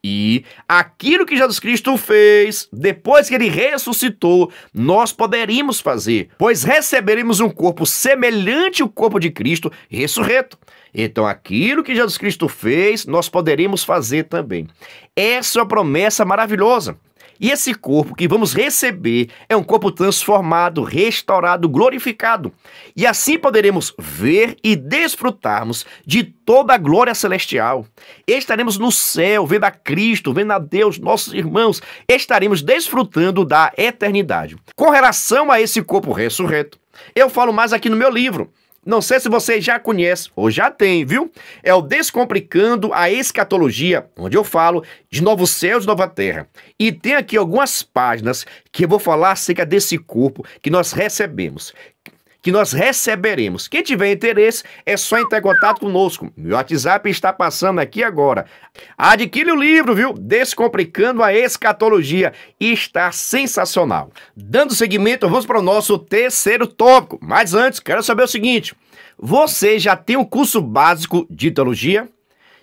E aquilo que Jesus Cristo fez, depois que ele ressuscitou, nós poderíamos fazer, pois receberemos um corpo semelhante ao corpo de Cristo ressurreto. Então, aquilo que Jesus Cristo fez, nós poderemos fazer também. Essa é uma promessa maravilhosa. E esse corpo que vamos receber é um corpo transformado, restaurado, glorificado. E assim poderemos ver e desfrutarmos de toda a glória celestial. Estaremos no céu, vendo a Cristo, vendo a Deus, nossos irmãos. Estaremos desfrutando da eternidade. Com relação a esse corpo ressurreto, eu falo mais aqui no meu livro. Não sei se você já conhece ou já tem, viu? É o Descomplicando a Escatologia, onde eu falo de novos céus e nova terra. E tem aqui algumas páginas que eu vou falar acerca desse corpo que nós recebemos, que nós receberemos. Quem tiver interesse, é só entrar em contato conosco. Meu WhatsApp está passando aqui agora. Adquire o livro, viu? Descomplicando a Escatologia. Está sensacional. Dando seguimento, vamos para o nosso terceiro tópico. Mas antes, quero saber o seguinte. Você já tem um curso básico de teologia?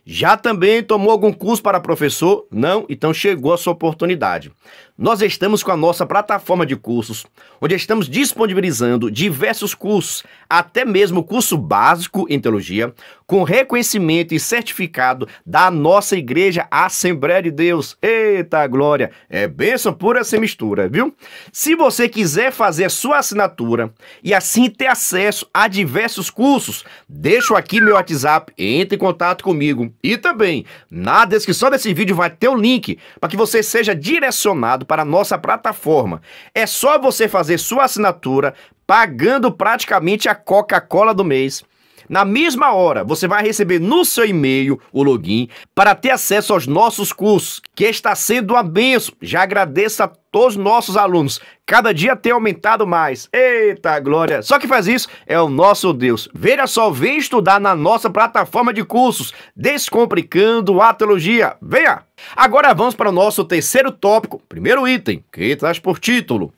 Já também tomou algum curso para professor? Não? Então chegou a sua oportunidade nós estamos com a nossa plataforma de cursos, onde estamos disponibilizando diversos cursos, até mesmo curso básico em teologia, com reconhecimento e certificado da nossa igreja Assembleia de Deus. Eita glória! É bênção pura sem mistura, viu? Se você quiser fazer a sua assinatura e assim ter acesso a diversos cursos, deixo aqui meu WhatsApp, entre em contato comigo. E também, na descrição desse vídeo vai ter o link para que você seja direcionado para nossa plataforma. É só você fazer sua assinatura pagando praticamente a Coca-Cola do mês na mesma hora, você vai receber no seu e-mail o login para ter acesso aos nossos cursos, que está sendo uma benção. Já agradeço a todos os nossos alunos. Cada dia tem aumentado mais. Eita glória! Só que faz isso é o nosso Deus. Veja só, vem estudar na nossa plataforma de cursos, Descomplicando a Teologia. Venha! Agora vamos para o nosso terceiro tópico, primeiro item, que traz por título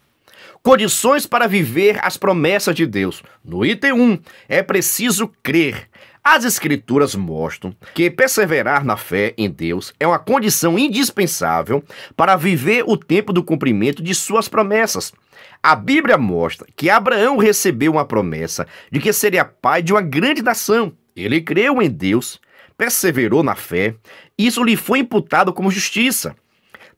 Condições para viver as promessas de Deus. No item 1, é preciso crer. As Escrituras mostram que perseverar na fé em Deus é uma condição indispensável para viver o tempo do cumprimento de suas promessas. A Bíblia mostra que Abraão recebeu uma promessa de que seria pai de uma grande nação. Ele creu em Deus, perseverou na fé, isso lhe foi imputado como justiça.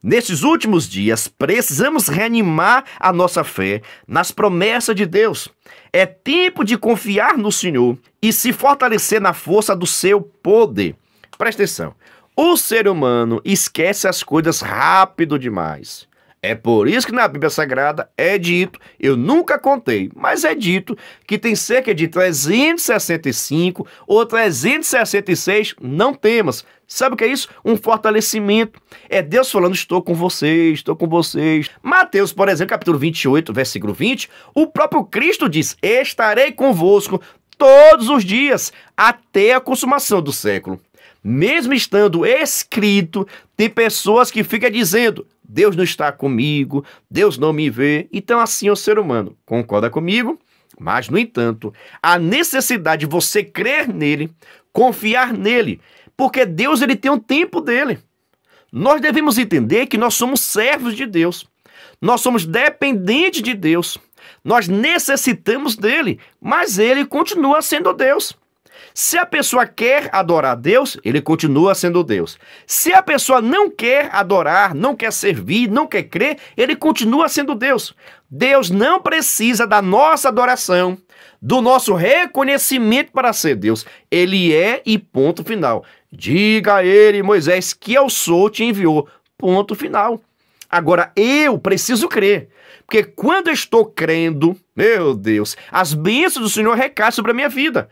Nesses últimos dias, precisamos reanimar a nossa fé nas promessas de Deus. É tempo de confiar no Senhor e se fortalecer na força do seu poder. Presta atenção. O ser humano esquece as coisas rápido demais. É por isso que na Bíblia Sagrada é dito, eu nunca contei, mas é dito que tem cerca de 365 ou 366 não temas. Sabe o que é isso? Um fortalecimento. É Deus falando, estou com vocês, estou com vocês. Mateus, por exemplo, capítulo 28, versículo 20, o próprio Cristo diz, estarei convosco todos os dias até a consumação do século mesmo estando escrito, tem pessoas que ficam dizendo: Deus não está comigo, Deus não me vê. Então, assim é o ser humano. Concorda comigo? Mas, no entanto, a necessidade de você crer nele, confiar nele, porque Deus ele tem um tempo dele. Nós devemos entender que nós somos servos de Deus, nós somos dependentes de Deus, nós necessitamos dele, mas ele continua sendo Deus. Se a pessoa quer adorar Deus, ele continua sendo Deus. Se a pessoa não quer adorar, não quer servir, não quer crer, ele continua sendo Deus. Deus não precisa da nossa adoração, do nosso reconhecimento para ser Deus. Ele é e ponto final. Diga a ele, Moisés, que eu sou, te enviou. Ponto final. Agora eu preciso crer. Porque quando eu estou crendo, meu Deus, as bênçãos do Senhor recaem sobre a minha vida.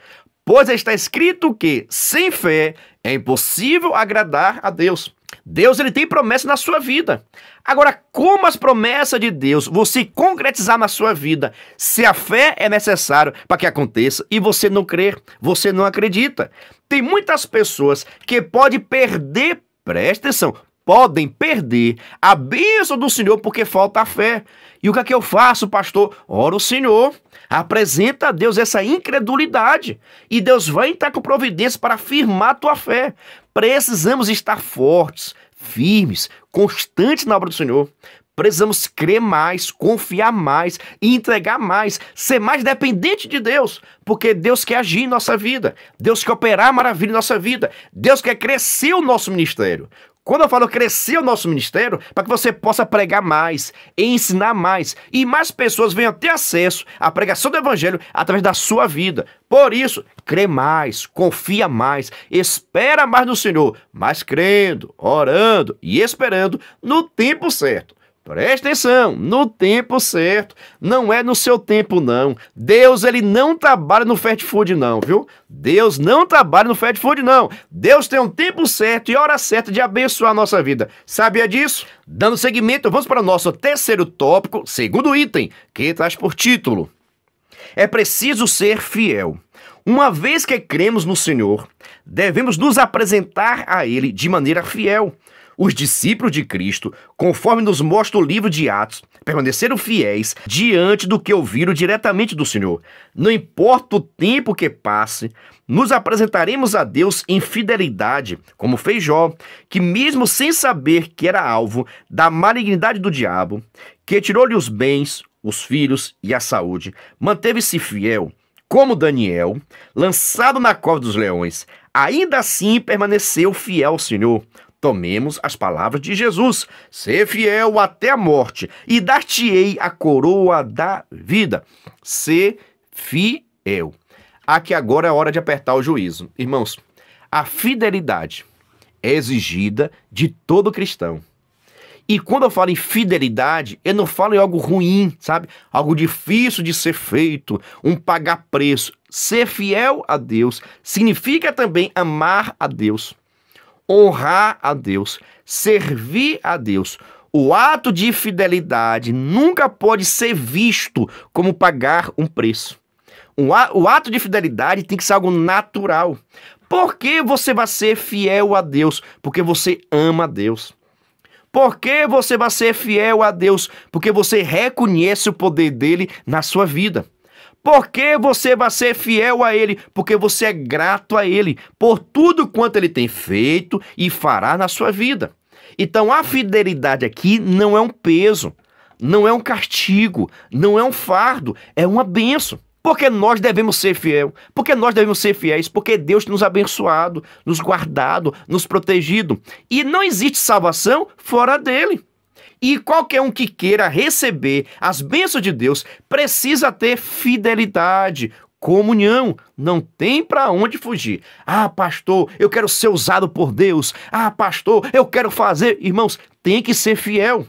Pois está escrito que sem fé é impossível agradar a Deus. Deus ele tem promessa na sua vida. Agora, como as promessas de Deus você concretizar na sua vida, se a fé é necessário para que aconteça e você não crer, você não acredita. Tem muitas pessoas que podem perder, presta atenção, podem perder a bênção do Senhor porque falta a fé. E o que é que eu faço, pastor? Ora o Senhor Apresenta a Deus essa incredulidade e Deus vai entrar com providência para firmar a tua fé. Precisamos estar fortes, firmes, constantes na obra do Senhor. Precisamos crer mais, confiar mais, entregar mais, ser mais dependente de Deus, porque Deus quer agir em nossa vida, Deus quer operar maravilha em nossa vida, Deus quer crescer o nosso ministério. Quando eu falo crescer o nosso ministério, para que você possa pregar mais, ensinar mais e mais pessoas venham ter acesso à pregação do evangelho através da sua vida. Por isso, crê mais, confia mais, espera mais no Senhor, mas crendo, orando e esperando no tempo certo. Presta atenção, no tempo certo, não é no seu tempo não. Deus ele não trabalha no fast food não, viu? Deus não trabalha no fast food não. Deus tem um tempo certo e hora certa de abençoar a nossa vida. Sabia disso? Dando seguimento, vamos para o nosso terceiro tópico, segundo item, que traz por título: É preciso ser fiel. Uma vez que cremos no Senhor, devemos nos apresentar a Ele de maneira fiel, os discípulos de Cristo, conforme nos mostra o livro de Atos, permaneceram fiéis diante do que ouviram diretamente do Senhor. Não importa o tempo que passe, nos apresentaremos a Deus em fidelidade, como fez Jó, que, mesmo sem saber que era alvo da malignidade do diabo, que tirou-lhe os bens, os filhos e a saúde, manteve-se fiel como Daniel, lançado na cova dos leões, ainda assim permaneceu fiel ao Senhor, Tomemos as palavras de Jesus: ser fiel até a morte, e dar-te-ei a coroa da vida. Ser fiel. Aqui agora é hora de apertar o juízo. Irmãos, a fidelidade é exigida de todo cristão. E quando eu falo em fidelidade, eu não falo em algo ruim, sabe? Algo difícil de ser feito, um pagar preço. Ser fiel a Deus significa também amar a Deus honrar a Deus, servir a Deus. O ato de fidelidade nunca pode ser visto como pagar um preço. O ato de fidelidade tem que ser algo natural. Por que você vai ser fiel a Deus? Porque você ama a Deus. Por que você vai ser fiel a Deus? Porque você reconhece o poder dele na sua vida. Porque você vai ser fiel a Ele, porque você é grato a Ele por tudo quanto Ele tem feito e fará na sua vida. Então a fidelidade aqui não é um peso, não é um castigo, não é um fardo, é uma benção. Porque nós devemos ser fiel, porque nós devemos ser fiéis, porque Deus nos abençoado, nos guardado, nos protegido. E não existe salvação fora dele. E qualquer um que queira receber as bênçãos de Deus precisa ter fidelidade, comunhão, não tem para onde fugir. Ah, pastor, eu quero ser usado por Deus. Ah, pastor, eu quero fazer. Irmãos, tem que ser fiel.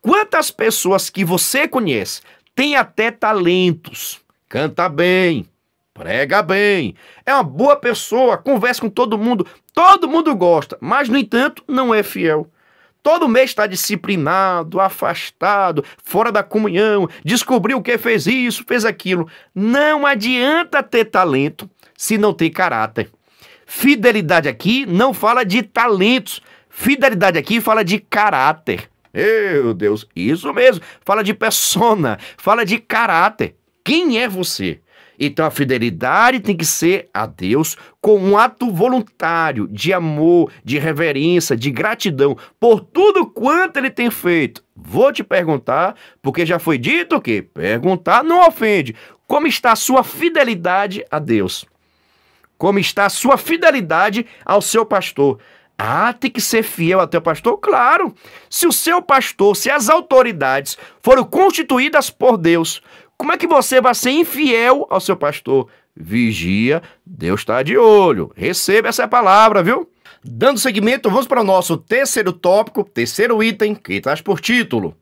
Quantas pessoas que você conhece têm até talentos, canta bem, prega bem, é uma boa pessoa, conversa com todo mundo, todo mundo gosta, mas no entanto não é fiel todo mês está disciplinado, afastado, fora da comunhão, descobriu que fez isso, fez aquilo. Não adianta ter talento se não tem caráter. Fidelidade aqui não fala de talentos, fidelidade aqui fala de caráter. Meu Deus, isso mesmo, fala de persona, fala de caráter. Quem é você? Então a fidelidade tem que ser a Deus com um ato voluntário de amor, de reverência, de gratidão por tudo quanto ele tem feito. Vou te perguntar, porque já foi dito que perguntar não ofende. Como está a sua fidelidade a Deus? Como está a sua fidelidade ao seu pastor? Ah, tem que ser fiel ao teu pastor? Claro. Se o seu pastor, se as autoridades foram constituídas por Deus, como é que você vai ser infiel ao seu pastor? Vigia, Deus está de olho. Receba essa palavra, viu? Dando seguimento, vamos para o nosso terceiro tópico, terceiro item, que traz por título.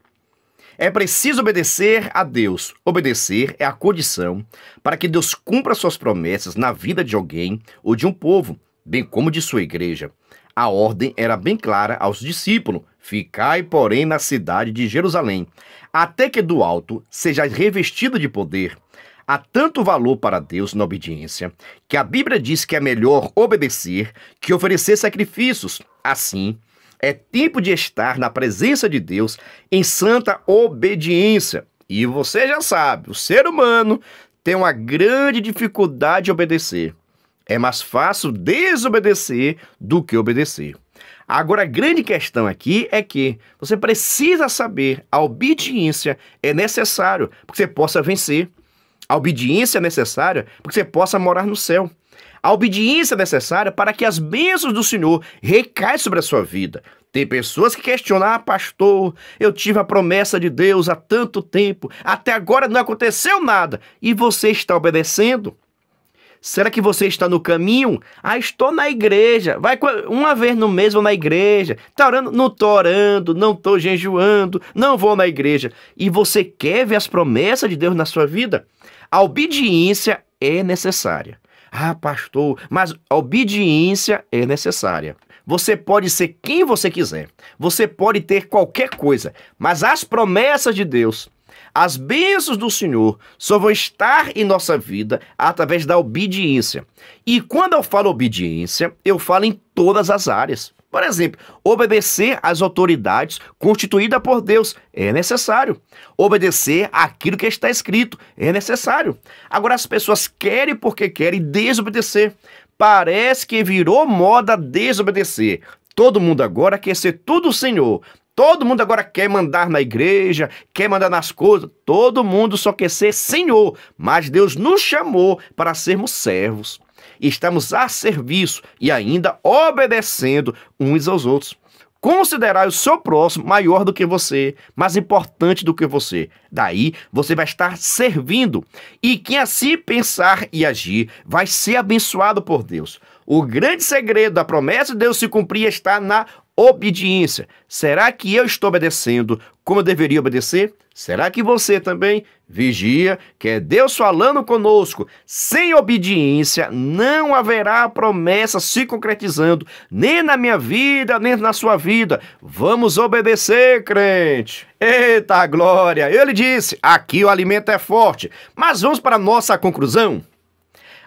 É preciso obedecer a Deus. Obedecer é a condição para que Deus cumpra suas promessas na vida de alguém ou de um povo, bem como de sua igreja. A ordem era bem clara aos discípulos: ficai, porém, na cidade de Jerusalém, até que do alto sejais revestido de poder. Há tanto valor para Deus na obediência que a Bíblia diz que é melhor obedecer que oferecer sacrifícios. Assim, é tempo de estar na presença de Deus em santa obediência. E você já sabe, o ser humano tem uma grande dificuldade em obedecer. É mais fácil desobedecer do que obedecer. Agora, a grande questão aqui é que você precisa saber a obediência é necessário para que você possa vencer. A obediência é necessária para que você possa morar no céu. A obediência é necessária para que as bênçãos do Senhor recaiam sobre a sua vida. Tem pessoas que questionam, ah, pastor, eu tive a promessa de Deus há tanto tempo, até agora não aconteceu nada, e você está obedecendo? Será que você está no caminho? Ah, estou na igreja. Vai uma vez no mês vou na igreja. Tá orando? Não estou orando, não tô jejuando, não vou na igreja. E você quer ver as promessas de Deus na sua vida? A obediência é necessária. Ah, pastor, mas a obediência é necessária. Você pode ser quem você quiser. Você pode ter qualquer coisa, mas as promessas de Deus as bênçãos do Senhor só vão estar em nossa vida através da obediência. E quando eu falo obediência, eu falo em todas as áreas. Por exemplo, obedecer às autoridades constituídas por Deus é necessário. Obedecer aquilo que está escrito é necessário. Agora, as pessoas querem porque querem desobedecer. Parece que virou moda desobedecer. Todo mundo agora quer ser tudo o Senhor. Todo mundo agora quer mandar na igreja, quer mandar nas coisas. Todo mundo só quer ser senhor, mas Deus nos chamou para sermos servos. estamos a serviço e ainda obedecendo uns aos outros. Considerar o seu próximo maior do que você, mais importante do que você. Daí você vai estar servindo. E quem assim pensar e agir vai ser abençoado por Deus. O grande segredo da promessa de Deus se cumprir está na Obediência. Será que eu estou obedecendo como eu deveria obedecer? Será que você também vigia que é Deus falando conosco? Sem obediência não haverá promessa se concretizando, nem na minha vida, nem na sua vida. Vamos obedecer, crente. Eita glória! Ele disse: aqui o alimento é forte. Mas vamos para a nossa conclusão.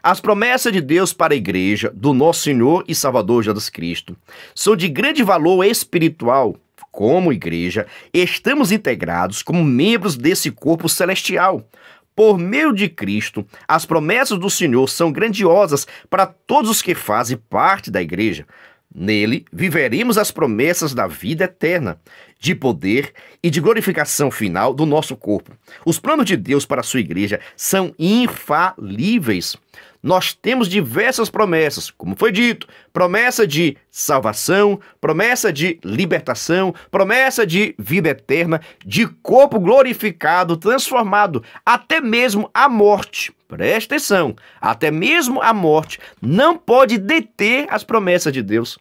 As promessas de Deus para a igreja do nosso Senhor e Salvador Jesus Cristo são de grande valor espiritual. Como igreja, estamos integrados como membros desse corpo celestial. Por meio de Cristo, as promessas do Senhor são grandiosas para todos os que fazem parte da igreja. Nele viveremos as promessas da vida eterna, de poder e de glorificação final do nosso corpo. Os planos de Deus para a sua igreja são infalíveis nós temos diversas promessas, como foi dito: promessa de salvação, promessa de libertação, promessa de vida eterna, de corpo glorificado, transformado, até mesmo a morte. Preste atenção, até mesmo a morte não pode deter as promessas de Deus.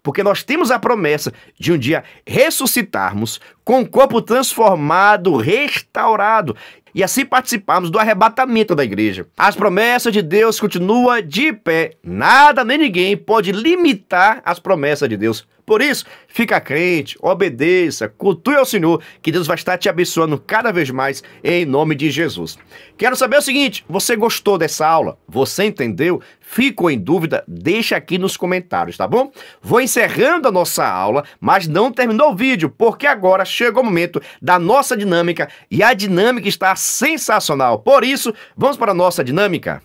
Porque nós temos a promessa de um dia ressuscitarmos com o corpo transformado, restaurado, e assim participarmos do arrebatamento da igreja. As promessas de Deus continuam de pé. Nada nem ninguém pode limitar as promessas de Deus. Por isso, fica crente, obedeça, cultue ao Senhor, que Deus vai estar te abençoando cada vez mais em nome de Jesus. Quero saber o seguinte: você gostou dessa aula? Você entendeu? Ficou em dúvida? Deixa aqui nos comentários, tá bom? Vou encerrando a nossa aula, mas não terminou o vídeo, porque agora chegou o momento da nossa dinâmica e a dinâmica está sensacional. Por isso, vamos para a nossa dinâmica.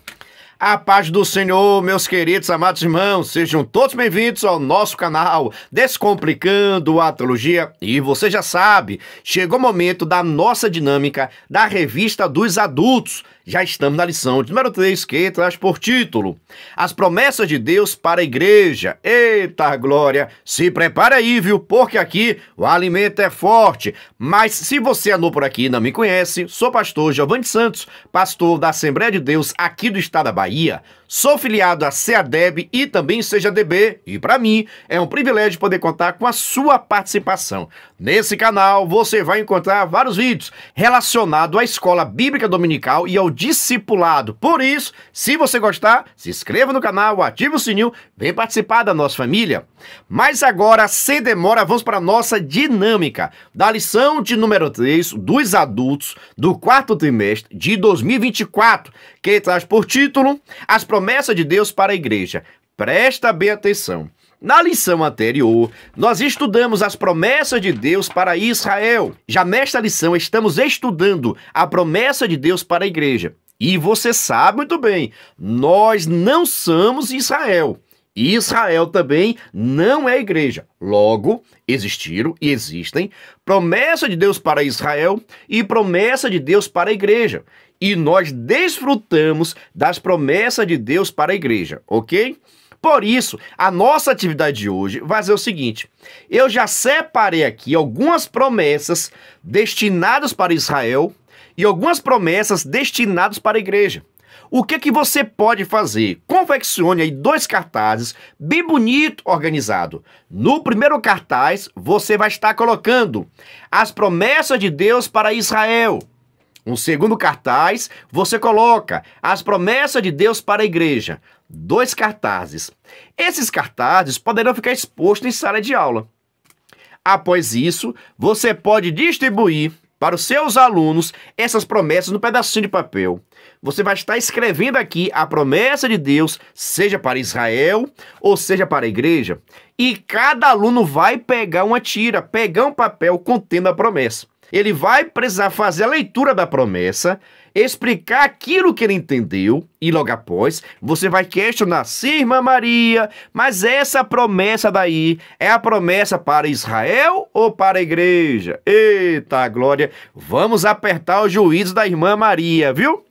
A paz do Senhor, meus queridos amados irmãos, sejam todos bem-vindos ao nosso canal Descomplicando a Teologia. E você já sabe, chegou o momento da nossa dinâmica da revista dos adultos. Já estamos na lição de número 3, que traz por título As promessas de Deus para a igreja. Eita glória! Se prepara aí, viu? Porque aqui o alimento é forte. Mas se você é novo por aqui e não me conhece, sou pastor Giovanni Santos, pastor da Assembleia de Deus aqui do estado da Bahia. Sou filiado à CADEB e também DB. E para mim é um privilégio poder contar com a sua participação. Nesse canal você vai encontrar vários vídeos relacionados à escola bíblica dominical e ao discipulado. Por isso, se você gostar, se inscreva no canal, ative o sininho, vem participar da nossa família. Mas agora, sem demora, vamos para a nossa dinâmica da lição de número 3 dos adultos do quarto trimestre de 2024, que traz por título As promessas de Deus para a igreja. Presta bem atenção. Na lição anterior, nós estudamos as promessas de Deus para Israel. Já nesta lição, estamos estudando a promessa de Deus para a igreja. E você sabe muito bem, nós não somos Israel. Israel também não é igreja. Logo, existiram e existem promessa de Deus para Israel e promessa de Deus para a igreja. E nós desfrutamos das promessas de Deus para a igreja, ok? Por isso, a nossa atividade de hoje vai ser o seguinte: eu já separei aqui algumas promessas destinadas para Israel e algumas promessas destinadas para a igreja. O que é que você pode fazer? Confeccione aí dois cartazes bem bonito organizado. No primeiro cartaz, você vai estar colocando as promessas de Deus para Israel. Um segundo cartaz, você coloca as promessas de Deus para a igreja. Dois cartazes. Esses cartazes poderão ficar expostos em sala de aula. Após isso, você pode distribuir para os seus alunos essas promessas no pedacinho de papel. Você vai estar escrevendo aqui a promessa de Deus, seja para Israel ou seja para a igreja, e cada aluno vai pegar uma tira, pegar um papel contendo a promessa ele vai precisar fazer a leitura da promessa, explicar aquilo que ele entendeu e logo após você vai questionar, sim, irmã Maria, mas essa promessa daí é a promessa para Israel ou para a igreja? Eita glória, vamos apertar o juízo da irmã Maria, viu?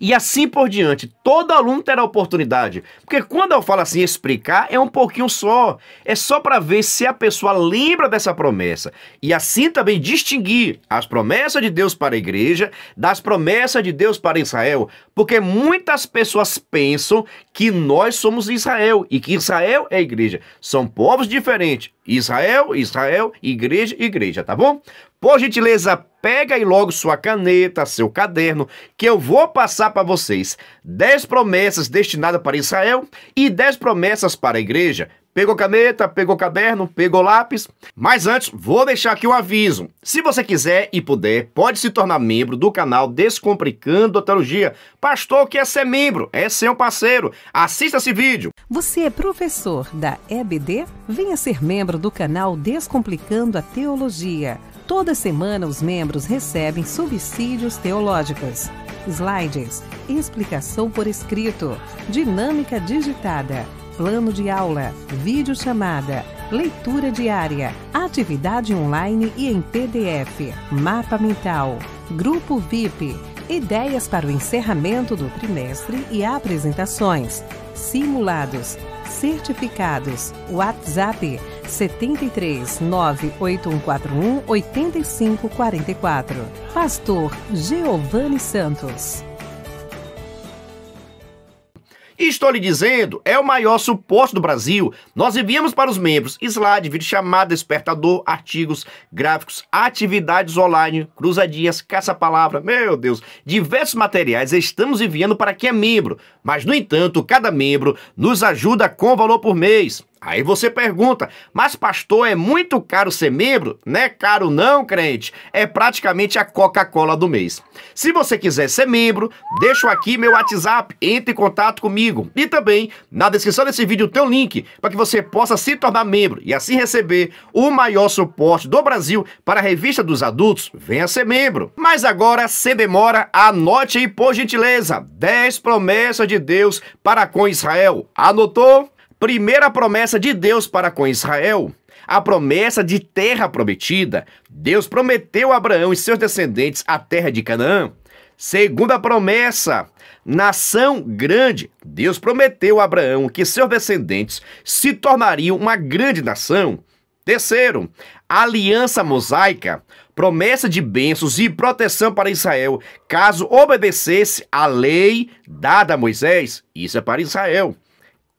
E assim por diante, todo aluno terá oportunidade. Porque quando eu falo assim, explicar, é um pouquinho só. É só para ver se a pessoa lembra dessa promessa. E assim também distinguir as promessas de Deus para a igreja das promessas de Deus para Israel. Porque muitas pessoas pensam que nós somos Israel e que Israel é a igreja. São povos diferentes. Israel, Israel, igreja, igreja, tá bom? Por gentileza, pega aí logo sua caneta, seu caderno, que eu vou passar para vocês 10 promessas destinadas para Israel e 10 promessas para a igreja. Pegou caneta, pegou caderno, pegou lápis. Mas antes, vou deixar aqui um aviso. Se você quiser e puder, pode se tornar membro do canal Descomplicando a Teologia. Pastor, que é ser membro? É ser um parceiro. Assista esse vídeo. Você é professor da EBD? Venha ser membro do canal Descomplicando a Teologia. Toda semana os membros recebem subsídios teológicos, slides, explicação por escrito, dinâmica digitada plano de aula, vídeo chamada, leitura diária, atividade online e em PDF, mapa mental, grupo VIP, ideias para o encerramento do trimestre e apresentações, simulados, certificados, WhatsApp 73 98141 8544. Pastor Giovanni Santos. E estou lhe dizendo, é o maior suposto do Brasil. Nós enviamos para os membros slide, vídeo chamada, despertador, artigos, gráficos, atividades online, cruzadinhas, caça-palavra, meu Deus, diversos materiais estamos enviando para quem é membro. Mas, no entanto, cada membro nos ajuda com valor por mês. Aí você pergunta, mas pastor, é muito caro ser membro? Não é caro não, crente. É praticamente a Coca-Cola do mês. Se você quiser ser membro, deixo aqui meu WhatsApp, entre em contato comigo. E também, na descrição desse vídeo, tem um link para que você possa se tornar membro e assim receber o maior suporte do Brasil para a revista dos adultos. Venha ser membro. Mas agora, sem demora, anote aí, por gentileza, 10 promessas de Deus para com Israel. Anotou? Primeira promessa de Deus para com Israel, a promessa de terra prometida. Deus prometeu a Abraão e seus descendentes a terra de Canaã. Segunda promessa, nação grande. Deus prometeu a Abraão que seus descendentes se tornariam uma grande nação. Terceiro, aliança mosaica, promessa de bênçãos e proteção para Israel, caso obedecesse à lei dada a Moisés. Isso é para Israel.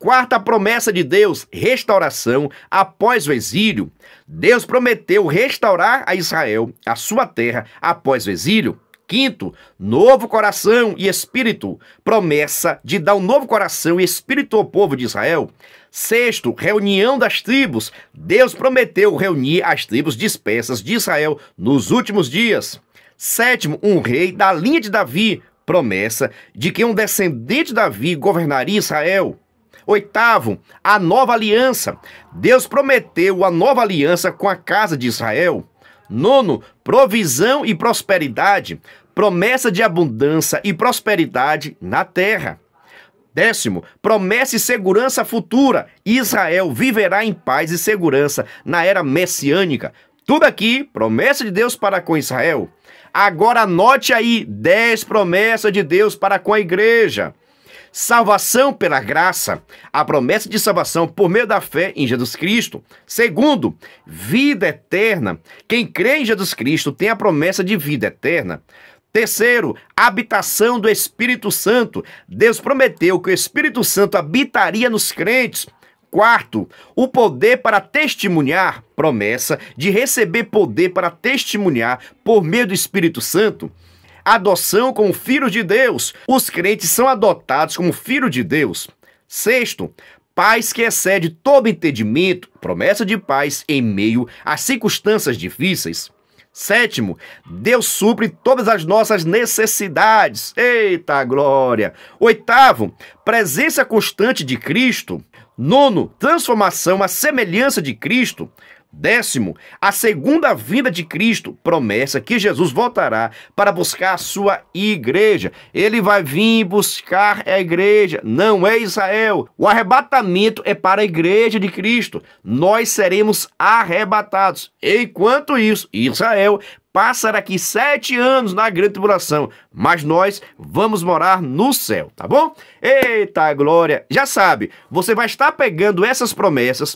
Quarta promessa de Deus, restauração após o exílio. Deus prometeu restaurar a Israel, a sua terra, após o exílio. Quinto, novo coração e espírito, promessa de dar um novo coração e espírito ao povo de Israel. Sexto, reunião das tribos. Deus prometeu reunir as tribos dispersas de Israel nos últimos dias. Sétimo, um rei da linha de Davi, promessa de que um descendente de Davi governaria Israel. Oitavo, a nova aliança. Deus prometeu a nova aliança com a casa de Israel. Nono, provisão e prosperidade. Promessa de abundância e prosperidade na terra. Décimo, promessa e segurança futura. Israel viverá em paz e segurança na era messiânica. Tudo aqui, promessa de Deus para com Israel. Agora anote aí 10 promessas de Deus para com a igreja salvação pela graça, a promessa de salvação por meio da fé em Jesus Cristo. Segundo, vida eterna. Quem crê em Jesus Cristo tem a promessa de vida eterna. Terceiro, habitação do Espírito Santo. Deus prometeu que o Espírito Santo habitaria nos crentes. Quarto, o poder para testemunhar, promessa de receber poder para testemunhar por meio do Espírito Santo adoção como filho de Deus. Os crentes são adotados como filho de Deus. Sexto, paz que excede todo entendimento, promessa de paz em meio a circunstâncias difíceis. Sétimo, Deus supre todas as nossas necessidades. Eita glória! Oitavo, presença constante de Cristo. Nono, transformação à semelhança de Cristo. Décimo, a segunda vinda de Cristo, promessa que Jesus voltará para buscar a sua igreja. Ele vai vir buscar a igreja, não é Israel. O arrebatamento é para a igreja de Cristo. Nós seremos arrebatados. Enquanto isso, Israel passará aqui sete anos na grande tribulação, mas nós vamos morar no céu, tá bom? Eita glória! Já sabe, você vai estar pegando essas promessas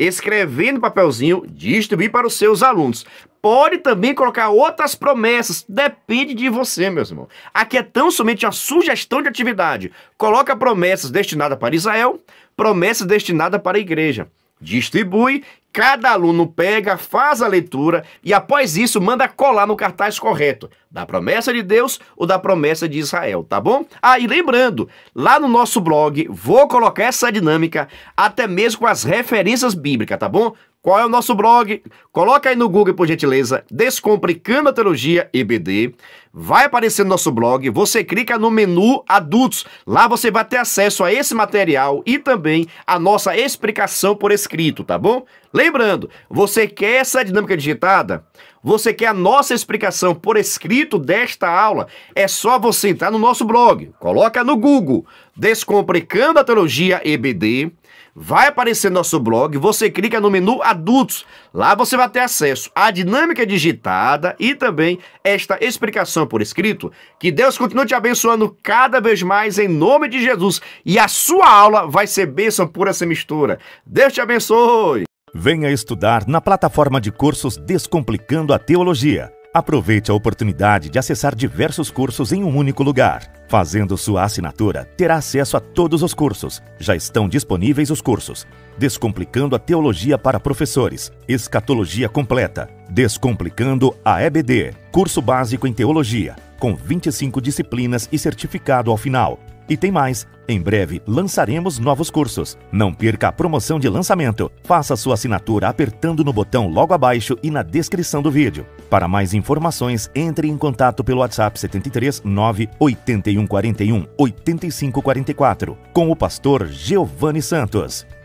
escrevendo papelzinho, distribuir para os seus alunos. Pode também colocar outras promessas, depende de você, meus irmão. Aqui é tão somente uma sugestão de atividade. Coloca promessas destinadas para Israel, promessas destinadas para a igreja distribui, cada aluno pega, faz a leitura e após isso manda colar no cartaz correto, da promessa de Deus ou da promessa de Israel, tá bom? Ah, e lembrando, lá no nosso blog vou colocar essa dinâmica até mesmo com as referências bíblicas, tá bom? Qual é o nosso blog? Coloca aí no Google, por gentileza, Descomplicando a Teologia EBD. Vai aparecer no nosso blog, você clica no menu Adultos. Lá você vai ter acesso a esse material e também a nossa explicação por escrito, tá bom? Lembrando, você quer essa dinâmica digitada? Você quer a nossa explicação por escrito desta aula? É só você entrar no nosso blog. Coloca no Google, Descomplicando a Teologia EBD Vai aparecer nosso blog, você clica no menu adultos. Lá você vai ter acesso à dinâmica digitada e também esta explicação por escrito. Que Deus continue te abençoando cada vez mais em nome de Jesus. E a sua aula vai ser bênção por essa mistura. Deus te abençoe! Venha estudar na plataforma de cursos Descomplicando a Teologia Aproveite a oportunidade de acessar diversos cursos em um único lugar. Fazendo sua assinatura, terá acesso a todos os cursos. Já estão disponíveis os cursos: Descomplicando a Teologia para Professores, Escatologia Completa, Descomplicando a EBD, Curso Básico em Teologia, com 25 disciplinas e certificado ao final, e tem mais! Em breve lançaremos novos cursos. Não perca a promoção de lançamento. Faça sua assinatura apertando no botão logo abaixo e na descrição do vídeo. Para mais informações, entre em contato pelo WhatsApp 73 9 8141 8544 com o pastor Giovanni Santos.